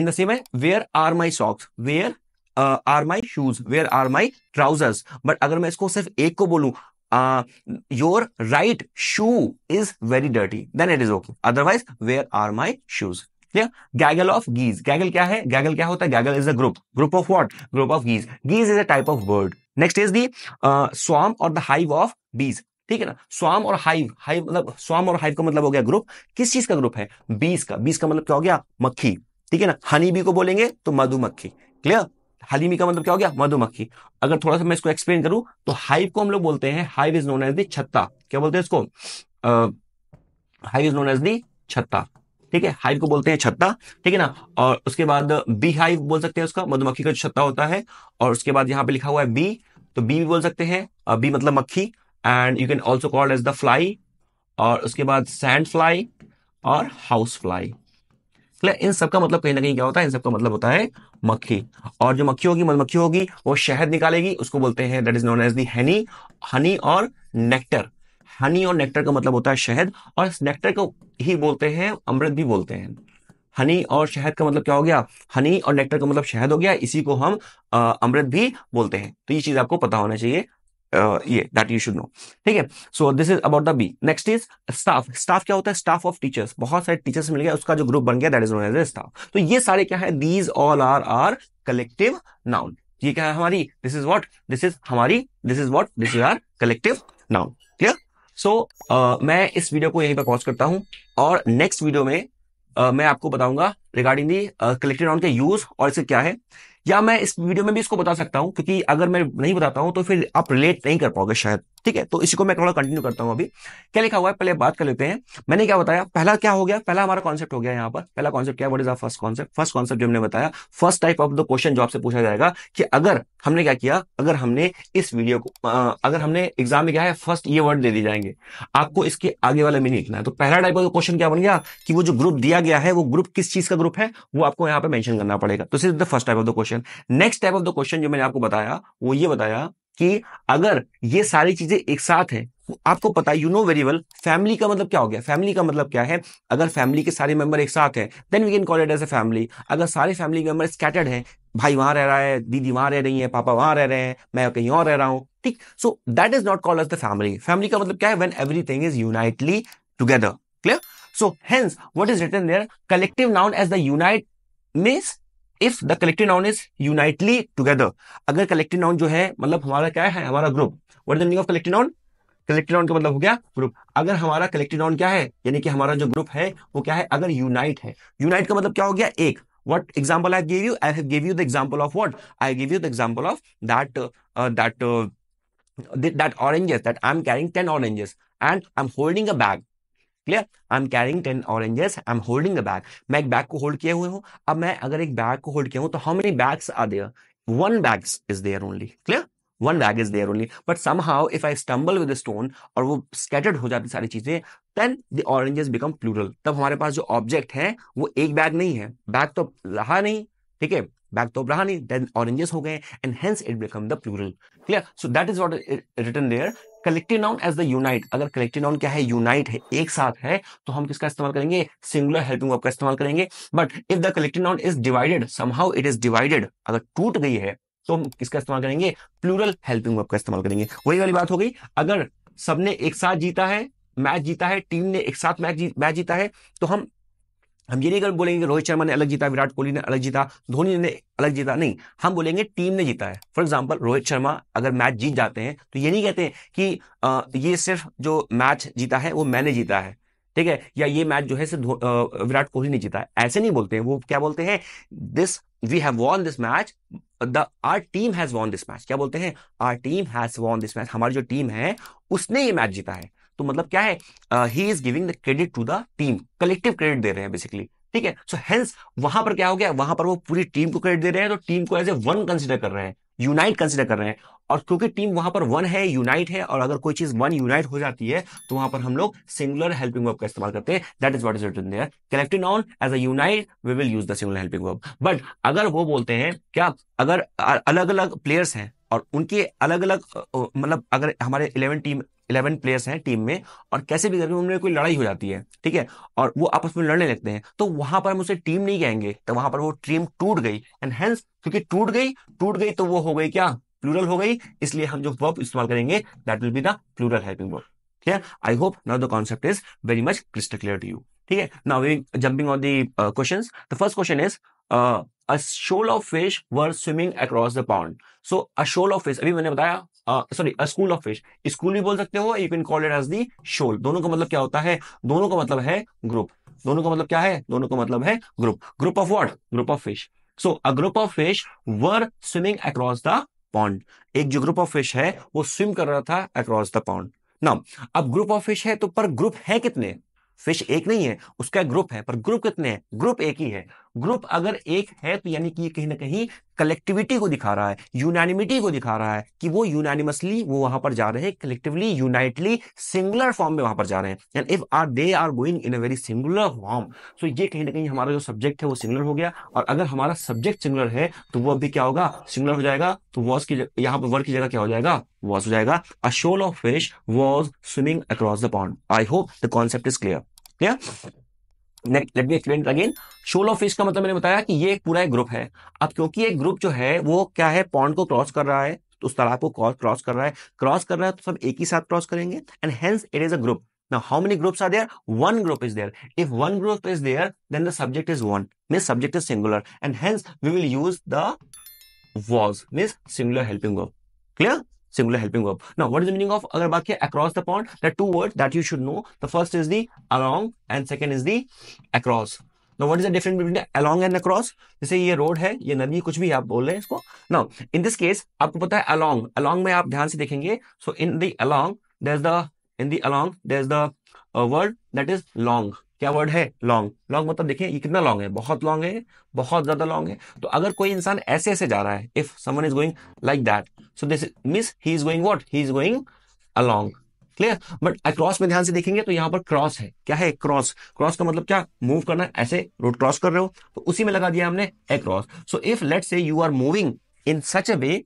Speaker 1: in the same where are my socks where are my shoes where are my trousers but अगर मैं इसको सिर्फ एक को बोलूं your right shoe is very dirty then it is okay otherwise where are my shoes clear gaggle of geese gaggle क्या है गैगल क्या होता है gaggle is a group group of what group of geese गीज is a type of bird next is the swarm और द हाइव ऑफ बीज ठीक है ना स्वाम और हाइव हाइव मतलब स्वाम और हाइव का मतलब हो गया ग्रुप किस चीज का ग्रुप है बीस का बीस का मतलब क्या हो गया मक्खी ठीक है ना हनी बी को बोलेंगे तो मधुमक्खी क्लियर हलीमी का मतलब क्या हो गया मधुमक्खी अगर थोड़ा सा मैं इसको एक्सप्लेन करूं तो हाइव को हम लोग बोलते हैं hive is known as the छत्ता क्या बोलते हैं इसको hive is known as the छत्ता ठीक है हाइव को बोलते हैं छत्ता ठीक है ना और उसके बाद बी हाइव बोल सकते हैं उसका मधुमक्खी का छत्ता होता है और उसके बाद यहाँ पे लिखा हुआ है बी तो बी भी बोल सकते हैं बी मतलब मक्खी and you can also called as the fly और उसके बाद सैंड फ्लाई और हाउस फ्लाई क्लियर इन सब का मतलब कहीं ना कहीं क्या होता है इन सब का मतलब होता है मक्खी और जो मक्खी होगी मधुमक्खी होगी वो शहद निकालेगी उसको बोलते हैं that is known as the honey honey और नेक्टर हनी और नेक्टर का मतलब होता है शहद और इस नेक्टर को ही बोलते हैं अमृत भी बोलते हैं हनी और शहद का मतलब क्या हो गया हनी और नेक्टर का मतलब शहद हो गया इसी को हम अमृत भी बोलते हैं तो ये चीज आपको पता होना चाहिए ये दैट यू शुड नो ठीक है so this is about the bee next is staff staff क्या होता है स्टाफ ऑफ टीचर्स बहुत सारे टीचर्स मिल गया उसका जो ग्रुप बन गया that is known as a staff तो ये सारे क्या है these all are are collective noun ये क्या है हमारी this is what this is हमारी this is what this is are collective noun clear so मैं इस वीडियो को यहीं पर पॉज करता हूं और नेक्स्ट वीडियो में uh, मैं आपको बताऊंगा रिगार्डिंग दी कलेक्टेड अमाउंट का यूज और इसे क्या है या मैं इस वीडियो में भी इसको बता सकता हूं क्योंकि अगर मैं नहीं बताता हूं तो फिर आप रिलेट नहीं कर पाओगे शायद ठीक है तो इसी को मैं थोड़ा कंटिन्यू करता हूं अभी क्या लिखा हुआ है पहले बात कर लेते हैं मैंने क्या बताया पहला क्या हो गया पहला हमारा कॉन्सेप्ट हो गया यहाँ पर पहला कॉन्सेप्ट क्या what is are first concept first concept जो हमने बताया first type of the question जो आपसे पूछा जाएगा कि अगर हमने क्या किया अगर हमने इस वीडियो को अगर हमने एग्जाम में क्या है फर्स्ट ये वर्ड दे दिए जाएंगे आपको इसके आगे वाले में नहीं लिखना है तो पहला टाइप ऑफ क्वेश्चन क्या बन गया कि वो जो ग्रुप दिया गया है वो ग्रुप किस चीज का ग्रुप है वो आपको यहाँ पे मेंशन करना पड़ेगा तो सिर्फ the first type of the question next type of the question जो मैंने आपको बताया वो ये बताया कि अगर ये सारी चीजें एक साथ है तो आपको पता है you know very well family का मतलब क्या हो गया फैमिली का मतलब क्या है अगर फैमिली के सारे मेंबर एक साथ है then we can call it as a family अगर सारे फैमिली मेंबर स्कैटर्ड है भाई वहां रह रहा है दीदी वहां रह रही है पापा वहां रह रहे हैं मैं कहीं और रह रहा हूं ठीक so that is not called as the family family का मतलब क्या है when everything is unitedly together clear So hence, what is written there? Collective noun as the unite means if the collective noun is unitedly together अगर कलेक्टिव नाउन जो है मतलब हमारा क्या है हमारा group what is the meaning of collective noun collective noun का मतलब हो गया ग्रुप अगर हमारा कलेक्टिव नाउन क्या है यानी कि हमारा जो ग्रुप है वो क्या है अगर यूनाइट है यूनाइट का मतलब क्या हो गया एक what example i gave you i have gave you the example of what i give you the example of that uh, that uh, that oranges that i'm carrying 10 oranges and i'm holding a bag clear I am carrying ten oranges I am holding a bag मैं एक बैग को होल्ड किए हुए हूँ अब मैं अगर एक बैग को होल्ड किया हूँ तो how many bags are there one bag is there only clear one bag is there only but somehow if I stumble with stone और वो scattered हो जाती सारी चीजें then the oranges become plural तब हमारे पास जो object है वो एक bag नहीं है bag तो रहा नहीं ठीक है बैग तो रहा नहीं देन ऑरेंजेस हो गए and hence it become the plural clear so that is what written there collective noun as the unite अगर कलेक्टिव नाउन क्या है यूनाइट है एक साथ है तो हम किसका इस्तेमाल करेंगे सिंगुलर हेल्पिंग वर्ब का इस्तेमाल करेंगे but if the collective noun is divided somehow it is divided अगर टूट गई है तो हम किसका इस्तेमाल करेंगे प्लूरल हेल्पिंग वर्ब का इस्तेमाल करेंगे वही वाली बात हो गई अगर सबने एक साथ जीता है मैच जीता है टीम ने एक साथ मैच जी, मैच जीता है तो हम हम ये नहीं बोलेंगे रोहित शर्मा ने अलग जीता विराट कोहली ने अलग जीता धोनी ने अलग जीता नहीं हम बोलेंगे टीम ने जीता है फॉर एग्जाम्पल रोहित शर्मा अगर मैच जीत जाते हैं तो ये नहीं कहते हैं कि आ, ये सिर्फ जो मैच जीता है वो मैंने जीता है ठीक है या ये मैच जो है सिर्फ विराट कोहली ने जीता है ऐसे नहीं बोलते हैं वो क्या बोलते हैं this we have won this match the our team has won this match क्या बोलते हैं our team has won this match हमारी जो टीम है उसने ये मैच जीता है तो मतलब क्या है he is giving the credit to the team collective credit दे रहे हैं बेसिकली ठीक है सो हेंस वहां पर क्या हो गया वहां पर वो पूरी टीम को क्रेडिट दे रहे हैं तो टीम को एज ए वन कंसिडर कर रहे हैं यूनाइट कंसिडर कर रहे हैं और क्योंकि टीम वहां पर वन है यूनाइट है और अगर कोई चीज वन यूनाइट हो जाती है तो वहां पर हम लोग सिंगुलर हेल्पिंग वर्ब का इस्तेमाल करते हैं that is what is written there collecting on as unite we will use the singular helping verb but अगर वो बोलते हैं क्या अगर अलग अलग प्लेयर्स हैं और उनके अलग अलग मतलब अगर हमारे इलेवन टीम इलेवन प्लेयर्स हैं टीम में और कैसे भी करके उनमें कोई लड़ाई हो जाती है ठीक है और वो आपस में लड़ने लगते हैं तो वहां पर हम उसे टीम नहीं कहेंगे तो वहां पर वो टीम टूट गई एंड हेंस क्योंकि टूट गई टूट गई तो वो हो गई क्या प्लूरल हो गई इसलिए हम जो वर्ब इस्तेमाल करेंगे that will be the plural helping verb ठीक है I hope now the concept is very much crystal clear to you ठीक है now we jumping on the question the first question is a shoal of fish were swimming across the pond so a shoal of fish अभी मैंने बताया sorry a school of fish school भी बोल सकते हो you can call it as दी शोल दोनों का मतलब क्या होता है दोनों का मतलब है ग्रुप दोनों का मतलब क्या है दोनों का मतलब है group group of what group of fish so a group of fish were swimming across the pond एक जो ग्रुप ऑफ फिश है वो स्विम कर रहा था अक्रॉस द पॉन्ड ना अब ग्रुप ऑफ फिश है तो पर ग्रुप है कितने फिश एक नहीं है उसका ग्रुप है पर ग्रुप कितने हैं ग्रुप एक ही है ग्रुप अगर एक है तो यानी कि कहीं ना कहीं कलेक्टिविटी को दिखा रहा है यूनानिमिटी को दिखा रहा है कि वो यूनानिमसली वो वहां पर जा रहे हैं कलेक्टिवली यूनाइटली सिंगुलर फॉर्म में वहां पर जा रहे हैं and if are they are going in a very singular form so ये कहीं ना कहीं हमारा जो सब्जेक्ट है वो सिंगुलर हो गया और अगर हमारा सब्जेक्ट सिंगुलर है तो वो अभी क्या होगा सिंगुलर हो जाएगा तो वॉज की यहाँ पर वर्क की जगह क्या हो जाएगा वॉज हो जाएगा a shoal of fish was swimming across the pond I hope the concept is clear clear let me explain again shoal of fish का मतलब मैंने बताया कि ये एक पूरा एक ग्रुप है अब क्योंकि एक ग्रुप जो है वो क्या है पॉन्ड को क्रॉस कर रहा है तो उस तालाब को क्रॉस कर रहा है क्रॉस कर रहा है तो सब एक ही साथ क्रॉस करेंगे and hence it is a group Now, how many groups are there? One group is there. If one group is there, then the subject is one. Means subject is singular. And hence, we will use the was. Means singular helping verb. Clear? Singular helping verb now what is meaning of अगर बात किया across the pond the two word that you should know the first is the along and second is the across now what is the difference between along and across जैसे ये रोड है ये नदी कुछ भी आप बोल रहे हैं इसको ना इन दिस केस आपको पता है अलोंग अलोंग में आप ध्यान से देखेंगे so in the along there is the in the along is the word that is long क्या वर्ड है लॉन्ग लॉन्ग मतलब देखिए ये कितना लॉन्ग है बहुत लॉन्ग है बहुत ज्यादा लॉन्ग है तो अगर कोई इंसान ऐसे ऐसे जा रहा है if someone is going like that so this miss he is going what he is going along clear but across में ध्यान से देखेंगे तो यहां पर क्रॉस है क्या है क्रॉस क्रॉस का मतलब क्या मूव करना ऐसे रोड क्रॉस कर रहे हो तो उसी में लगा दिया हमने across so if let say you are moving in such a way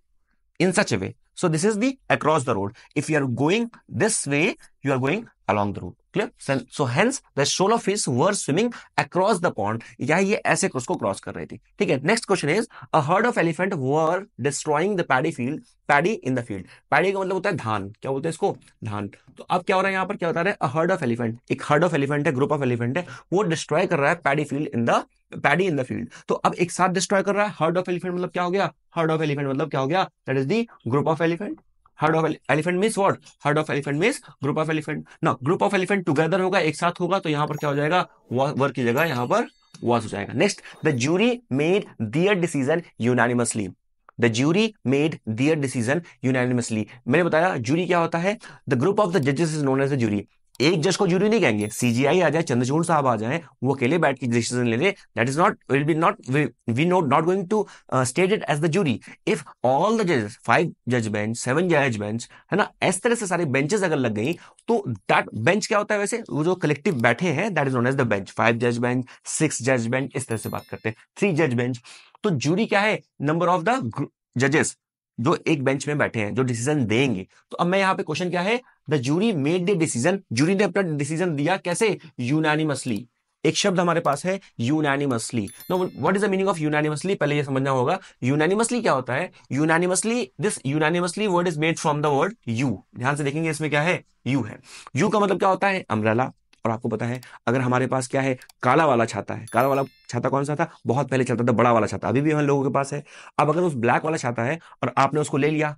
Speaker 1: in such a way so this is the across the road if you are going this way you are going along the road clear so hence the shoal of fish were swimming across the pond या ये ऐसे उसको क्रॉस कर रही थी ठीक है next question is a herd of elephant were destroying the paddy field paddy in the field paddy का मतलब होता है धान क्या बोलते हैं इसको धान तो अब क्या हो रहा है यहाँ पर क्या बता रहे हैं अ हर्ड ऑफ एलिफेंट एक हर्ड ऑफ एलिफेंट है ग्रुप ऑफ एलिफेंट है वो डिस्ट्रॉय कर रहा है paddy field in the paddy in the field तो अब एक साथ डिस्ट्रॉय कर रहा है हर्ड ऑफ एलिफेंट मतलब क्या हो गया हर्ड ऑफ एलिफेंट मतलब क्या हो गया that is the group of elephant herd of elephant means what herd of elephant means group of elephant ना ग्रुप ऑफ एलिफेंट टुगेदर होगा एक साथ होगा तो यहाँ पर क्या हो जाएगा वर्क की जगह यहां पर वॉस हो जाएगा next the jury made their decision unanimously the jury made their decision unanimously मैंने बताया ज्यूरी क्या होता है द ग्रुप ऑफ द जजेस is known as the jury एक जज को जूरी नहीं कहेंगे सीजीआई आ जाए चंद्रचूड़ साहब आ जाए वो अकेले बैठ के डिसीजन ले ले that is not will be not we note not going to state it as the jury if all the जज फाइव जज बेंच सेवन जज बेंच है ना इस तरह से सारे बेंचेस अगर लग गई तो दैट बेंच क्या होता है वैसे वो जो कलेक्टिव बैठे हैं that is known as the bench five जज बेंच सिक्स जज बेंच इस तरह से बात करते हैं थ्री जज बेंच तो जूरी क्या है नंबर ऑफ द जजेस जो एक बेंच में बैठे हैं जो डिसीजन देंगे तो अब मैं यहाँ पे क्वेश्चन क्या है the jury made the decision jury ने अपना डिसीजन दिया कैसे यूनानिमसली एक शब्द हमारे पास है unanimously no what is the meaning of unanimously पहले ये समझना होगा यूनानिमसली क्या होता है unanimously this unanimously word is made from the word you ध्यान से देखेंगे इसमें क्या है यू है यू का मतलब क्या होता है अम्ब्रेला और आपको पता है अगर हमारे पास क्या है काला वाला छाता है काला वाला छाता कौन सा था बहुत पहले चलता था बड़ा वाला छाता अभी भी हम लोगों के पास है अब अगर उस ब्लैक वाला छाता है और आपने उसको ले लिया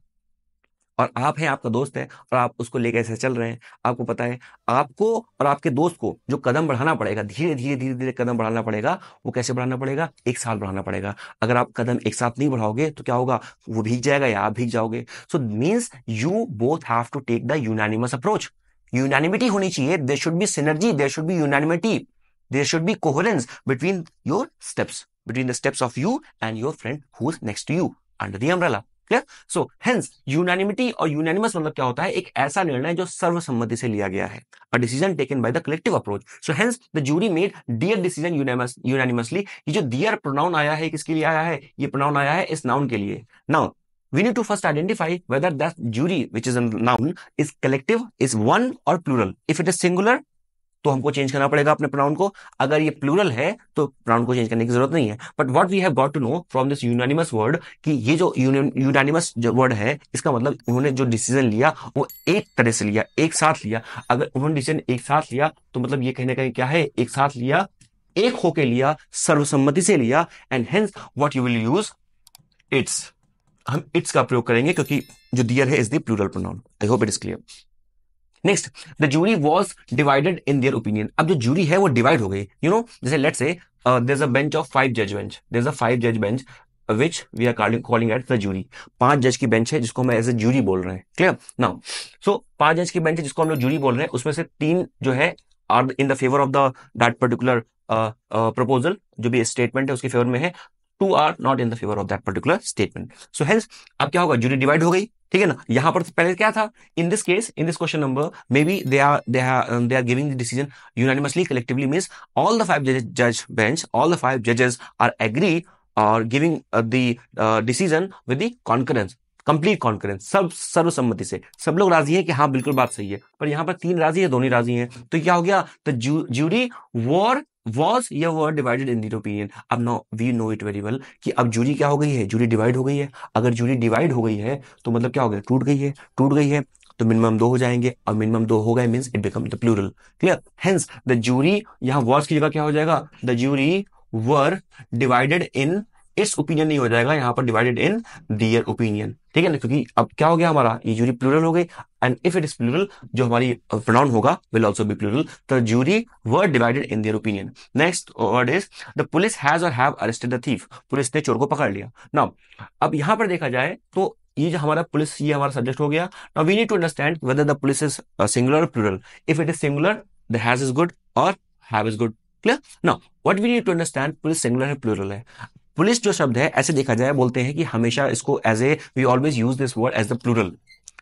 Speaker 1: और आप हैं आपका दोस्त है और आप उसको लेकर ऐसे चल रहे हैं आपको पता है आपको और आपके दोस्त को जो कदम बढ़ाना पड़ेगा धीरे धीरे धीरे धीरे कदम बढ़ाना पड़ेगा वो कैसे बढ़ाना पड़ेगा एक साथ बढ़ाना पड़ेगा अगर आप कदम एक साथ नहीं बढ़ाओगे तो क्या होगा वो भीग जाएगा या आप भीग जाओगे so means you both have to take the unanimous approach unanimity होनी चाहिए there should be synergy there should be unanimity there should be coherence between your steps between the steps of you and your friend who's next to you under the umbrella. Clear so hence unanimity और यूनानिमस मतलब क्या होता है एक ऐसा निर्णय जो सर्वसम्मति से लिया गया है a decision taken by the collective approach so hence the jury made their decision unanimously ये जो डियर प्रोनाउन आया है किसके लिए आया है ये प्रोनाउन आया है इस नाउन के लिए now we need to first identify whether that jury, which is a noun, is collective, is one or plural. If it is singular, तो हमको चेंज करना पड़ेगा अपने प्राउन को अगर ये प्लूरल है तो प्राउन को चेंज करने की जरूरत नहीं है but what we have got to know from this unanimous word कि ये जो यूनानिमस जो वर्ड है इसका मतलब उन्होंने जो डिसीजन लिया वो एक तरह से लिया एक साथ लिया अगर उन्होंने डिसीजन एक साथ लिया तो मतलब ये कहने का क्या है एक साथ लिया एक होके लिया सर्वसम्मति से लिया and hence what you will use its हम इट्स का प्रयोग करेंगे क्योंकि जो दियर है is the plural pronoun I hope it is clear next the jury was divided in their opinion अब जो जूरी है वो डिवाइड हो गई यू नो जैसे लेट से देर अ बेंच ऑफ फाइव जज बेंच देर अ फाइव जज bench which we are calling at the jury पांच जज की बेंच है जिसको हम एज ए जूरी बोल रहे हैं क्लियर नाउ सो पांच जज की बेंच है जिसको हम लोग जूरी बोल रहे हैं उसमें से तीन जो है are in the favour of the that particular proposal जो भी स्टेटमेंट है उसके फेवर में है two are not in the favour of that particular statement so hence अब क्या होगा जूरी डिवाइड हो गई ठीक है ना यहां पर पहले क्या था in this case in this question number may be they are they are they are giving the decision unanimously collectively means all the five जज बेंच ऑल द फाइव जजेस आर एग्री और giving the decision with the concurrence complete concurrence सब सर्वसम्मति से सब लोग राजी हैं कि हाँ बिल्कुल बात सही है पर यहाँ पर तीन राजी है दोनों राजी हैं तो क्या हो गया द जूरी वॉर वॉज ये word divided in their opinion अब no we know it very well कि अब जूरी क्या हो गई है जूरी डिवाइड हो गई है अगर जूरी डिवाइड हो गई है तो मतलब क्या हो गया टूट गई है टूट गई है तो मिनिमम दो हो जाएंगे और मिनिमम दो हो गए means it become the plural clear hence the jury यहां वॉज की जगह क्या हो जाएगा the jury were divided in इस ओपिनियन नहीं हो जाएगा यहाँ पर डिवाइडेड इन दियर ओपिनियन ठीक है ना क्योंकि अब क्या हो गया हमारा ये जूरी प्लूरल हो गई and if it is plural जो हमारी प्रोनाउन uh, होगा will also be plural the jury word divided in their opinion next word is the police has और have arrested the thief police ने चोर को पकड़ लिया ना अब यहां पर देखा जाए तो ये जो हमारा पुलिस ये हमारा सब्जेक्ट हो गया now we need to understand whether the police is singular plural if it is singular the has is good और have is good clear now what we need to understand police singular है प्लूरल है पुलिस जो शब्द है ऐसे देखा जाए बोलते हैं कि हमेशा इसको as a we always use this word as the plural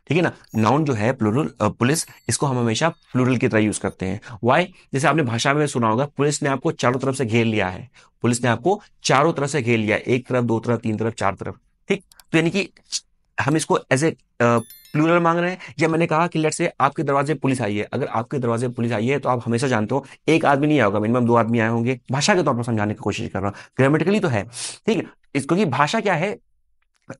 Speaker 1: ठीक है ना नाउन जो है प्लूरल पुलिस इसको हम हमेशा प्लूरल की तरह यूज करते हैं वाई जैसे आपने भाषा में सुना होगा पुलिस ने आपको चारों तरफ से घेर लिया है पुलिस ने आपको चारों तरफ से घेर लिया एक तरफ दो तरफ तीन तरफ चार तरफ ठीक तो यानी कि हम इसको एज ए प्लूरल मांग रहे हैं या मैंने कहा कि लेट से आपके दरवाजे पुलिस आई है अगर आपके दरवाजे पुलिस आई है तो आप हमेशा जानते हो एक आदमी नहीं आएगा मिनिमम दो आदमी आए होंगे भाषा के तौर पर समझाने की कोशिश कर रहा हूँ ग्रामेटिकली तो है ठीक है इसको की भाषा क्या है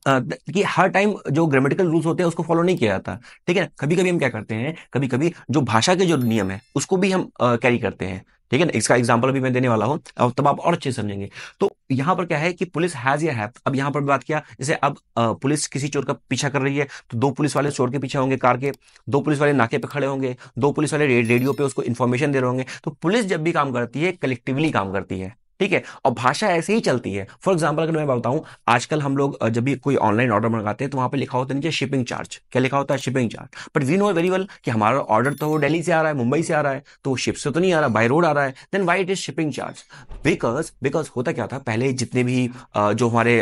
Speaker 1: कि हर टाइम जो ग्रामेटिकल रूल्स होते हैं उसको फॉलो नहीं किया जाता ठीक है कभी कभी हम क्या करते हैं कभी कभी जो भाषा के जो नियम है उसको भी हम कैरी करते हैं ठीक है ना इसका एग्जाम्पल भी मैं देने वाला हूँ तब आप और अच्छे समझेंगे तो यहाँ पर क्या है कि पुलिस हैज या है अब यहाँ पर बात किया जैसे अब पुलिस किसी चोर का पीछा कर रही है तो दो पुलिस वाले चोर के पीछे होंगे कार के दो पुलिस वाले नाके पे खड़े होंगे दो पुलिस वाले रेडियो पे उसको इन्फॉर्मेशन दे रहे होंगे तो पुलिस जब भी काम करती है कलेक्टिवली काम करती है ठीक है और भाषा ऐसे ही चलती है फॉर एग्जाम्पल अगर मैं बताऊँ आजकल हम लोग जब भी कोई ऑनलाइन ऑर्डर मंगाते हैं तो वहाँ पर लिखा होता है नीचे शिपिंग चार्ज क्या लिखा होता है shipping charge but we know very well कि हमारा ऑर्डर तो डेली से आ रहा है मुंबई से आ रहा है तो वो शिप से तो नहीं आ रहा बाई रोड आ रहा है then why it is shipping charge because because होता क्या था पहले जितने भी जो हमारे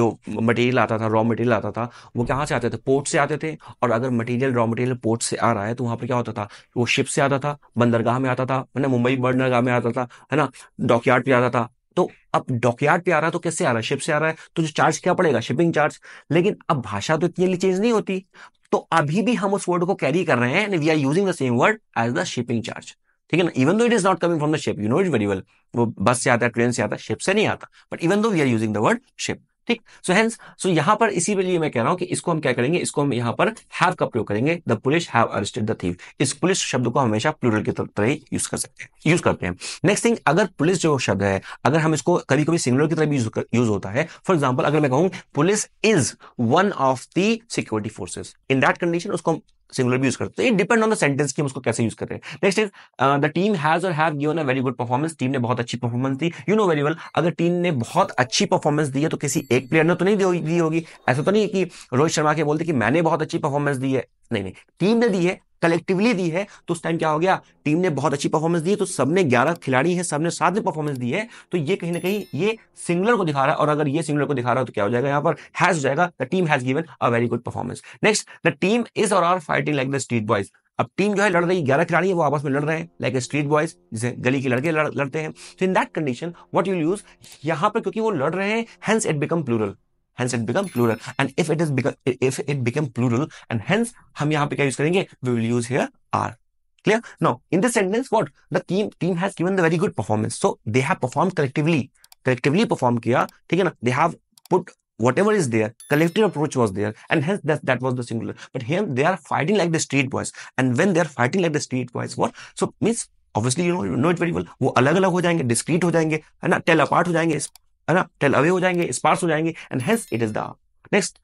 Speaker 1: जो मटेरियल आता था रॉ मटेरियल आता था वो कहाँ से आते थे पोर्ट से आते थे और अगर मटेरियल रॉ मटेरियल पोर्ट से आ रहा है तो वहाँ पर क्या होता था वो शिप से आता था बंदरगाह में आता था है ना मुंबई बंदरगाह में आता था है ना डॉकयार्ड डॉकयार्ड पे आ रहा था तो अब डॉकयार्ड पे आ रहा है तो कैसे आ रहा है शिप से आ रहा है तो जो चार्ज क्या पड़ेगा शिपिंग चार्ज लेकिन अब भाषा तो इतनी चेंज नहीं होती तो अभी भी हम उस वर्ड को कैरी कर रहे हैं we are using the same word as the shipping charge ठीक है ना even though it is not coming from the ship you know it very well वो बस से आता है ट्रेन से आता है शिप से नहीं आता but even though we are using the word ship ठीक सो हेंस सो यहां पर इसी लिए मैं कह रहा हूं कि इसको हम क्या करेंगे इसको हम यहां पर हैव का प्रयोग करेंगे the police have arrested the thief इस पुलिस शब्द को हमेशा प्लूरल की तरह ही यूज कर सकते हैं यूज करते हैं नेक्स्ट थिंग अगर पुलिस जो शब्द है अगर हम इसको कभी कभी सिंगुलर की तरह भी यूज होता है फॉर एग्जाम्पल अगर मैं कहूं police is one of the security forces in that condition उसको सिंगुलर भी यूज करते हैं डिपेंड ऑन द सेंटेंस की हम उसको कैसे यूज कर रहे हैं next is the team has और have given a very good performance team ने बहुत अच्छी परफॉर्मेंस दी यू नो वेरी वेल अगर टीम ने बहुत अच्छी परफॉर्मेंस दी है तो किसी एक प्लेयर ने तो नहीं दी होगी ऐसा तो नहीं है कि रोहित शर्मा के बोलते कि मैंने बहुत अच्छी परफॉर्मेंस दी है नहीं नहीं टीम ने दी है कलेक्टिवली दी है तो उस टाइम क्या हो गया टीम ने बहुत अच्छी परफॉर्मेंस दी है तो सबने ग्यारह खिलाड़ी हैं सबने साथ में परफॉर्मेंस दी है तो ये कहीं ना कहीं ये सिंगलर को दिखा रहा है और अगर ये सिंगलर को दिखा रहा है तो क्या हो जाएगा यहाँ पर हैज हो जाएगा the team has given a very good performance next the team is और are fighting like the street boys अब टीम जो है लड़ रही ग्यारह खिलाड़ी है वो आपस में लड़ रहे हैं लाइक ए स्ट्रीट बॉयज जिसे गली के लड़के लड़, लड़ते हैं तो in that condition what you use यहाँ पर क्योंकि वो लड़ रहे हैं hence it become plural hence it become plural and if it is become if it become plural and hence हम यहाँ पे क्या use करेंगे we will use here are clear now in this sentence what the team team has given the very good performance so they have performed collectively collectively perform किया ठीक है ना they have put whatever is there collective approach was there and hence that that was the singular but here they are fighting like the street boys and when they are fighting like the street boys what so means obviously you know you know it very well वो अलग अलग हो जाएंगे discrete हो जाएंगे है ना टेल अपार्ट हो जाएंगे है ना टेल अवे हो जाएंगे स्पार्स हो जाएंगे and hence it is the next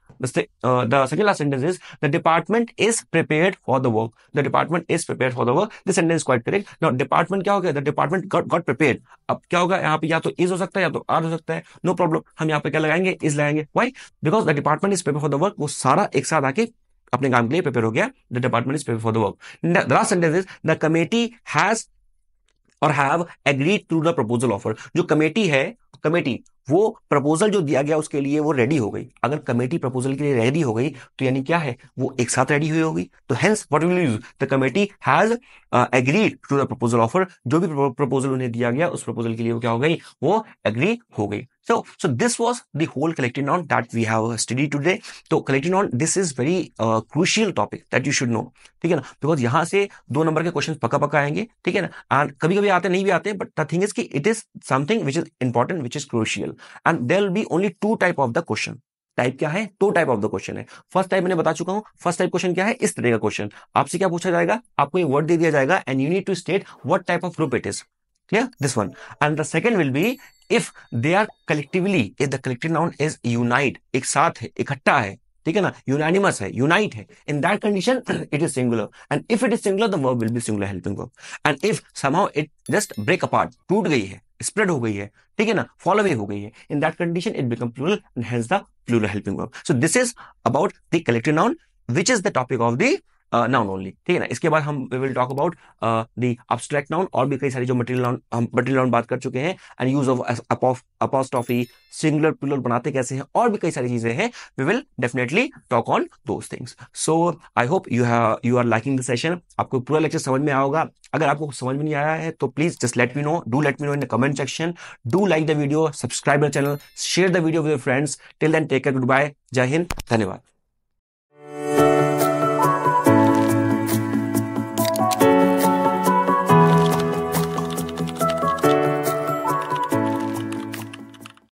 Speaker 1: department is prepared for the work the department is prepared for the work this sentence quite correct no department क्या हो गया डिपार्टमेंट गॉट प्रिपेयर अब क्या होगा यहाँ पे या तो इज हो सकता है या तो आर हो सकता है नो no प्रॉब्लम हम यहाँ पे क्या लगाएंगे इज लगाएंगे why because the department is prepare for the work वो सारा एक साथ आके अपने काम के लिए प्रिपेयर हो गया the department is prepare for the work last sentence is the committee has और have agreed to the proposal offer जो कमेटी है कमेटी वो प्रपोजल जो दिया गया उसके लिए वो रेडी हो गई अगर कमेटी प्रपोजल के लिए रेडी हो गई तो यानी क्या है वो एक साथ रेडी हुई होगी तो hence what will use the committee has agreed to the proposal offer जो भी प्रपोजल उन्हें दिया गया उस प्रपोजल के लिए वो क्या हो गई वो एग्री हो गई So, so this was the whole collecting on that we have studied today. so collecting on this is very uh, crucial topic that you should know. ठीक है ना because यहाँ से दो नंबर के क्वेश्चन पक्का पक्का आएंगे ठीक है ना एंड कभी कभी आते नहीं भी आते बट द थिंग इज कि it is something which is important which is crucial and there will be only two type of the question type क्या है two type of the question है फर्स्ट टाइप मैंने बता चुका हूं फर्स्ट टाइप क्वेश्चन क्या है इस तरह का क्वेश्चन आपसे क्या पूछा जाएगा आपको ये वर्ड दे दिया जाएगा and you need to state what type of group it is clear this one and the second will be if they are collectively if the collective noun is unite एक साथ है इकट्ठा है ठीक है ना यूनानिमस है यूनाइट है in that condition it is singular and if it is singular the verb will be singular helping verb and if somehow it just break apart टूट गई है स्प्रेड हो गई है ठीक है ना फॉलो अवे हो गई है in that condition it become plural and hence the plural helping verb so this is about the collective noun which is the topic of the noun only ठीक है ना इसके बाद हम we will talk about the abstract noun और भी कई सारी जो मटेरियल नाउन हम मटेरियल नाउन बात कर चुके हैं and use of apostrophe singular plural बनाते कैसे हैं और भी कई सारी चीजें हैं we will definitely talk on those things so I hope you have you are liking the session आपको पूरा लेक्चर समझ में आया होगा अगर आपको समझ में नहीं आया है तो please just let me know do let me know in the comment section do like the video subscribe the channel share the video with friends till then take care goodbye जय हिंद धन्यवाद